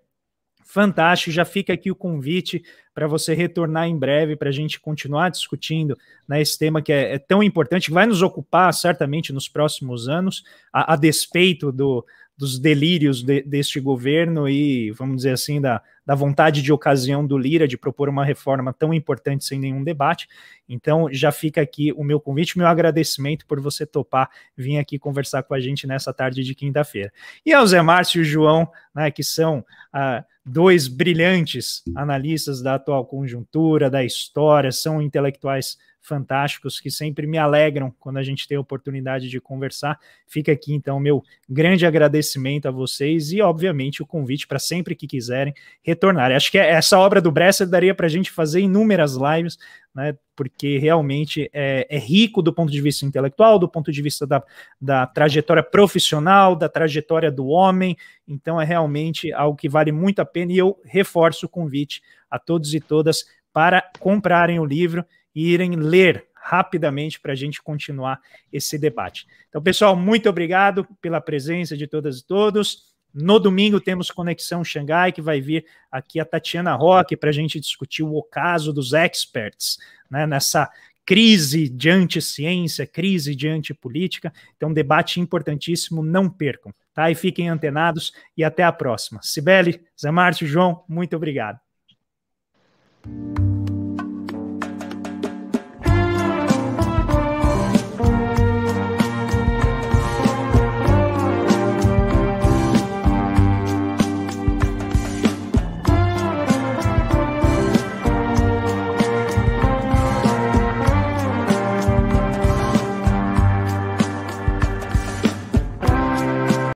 Fantástico, já fica aqui o convite para você retornar em breve, para a gente continuar discutindo né, esse tema que é, é tão importante, que vai nos ocupar certamente nos próximos anos, a, a despeito do, dos delírios de, deste governo e, vamos dizer assim, da, da vontade de ocasião do Lira de propor uma reforma tão importante sem nenhum debate. Então, já fica aqui o meu convite, meu agradecimento por você topar vir aqui conversar com a gente nessa tarde de quinta-feira. E ao Zé Márcio e o João, né, que são ah, dois brilhantes analistas da atual conjuntura, da história, são intelectuais fantásticos que sempre me alegram quando a gente tem a oportunidade de conversar. Fica aqui então meu grande agradecimento a vocês e, obviamente, o convite para sempre que quiserem retornar. Acho que essa obra do Bresser daria para a gente fazer inúmeras lives, né? Porque realmente é, é, rico do ponto de vista intelectual, do ponto de vista da, da trajetória profissional, da trajetória do homem. Então, é realmente algo que vale muito a pena e eu reforço o convite a todos e todas para comprarem o livro e irem ler rapidamente para a gente continuar esse debate. Então, pessoal, muito obrigado pela presença de todas e todos. No domingo temos Conexão Xangai, que vai vir aqui a Tatiana Roque para a gente discutir o caso dos experts, né, nessa crise diante ciência, crise diante política. Então, debate importantíssimo, não percam, tá? E fiquem antenados e até a próxima. Sibeli, Zé Márcio, João, muito obrigado.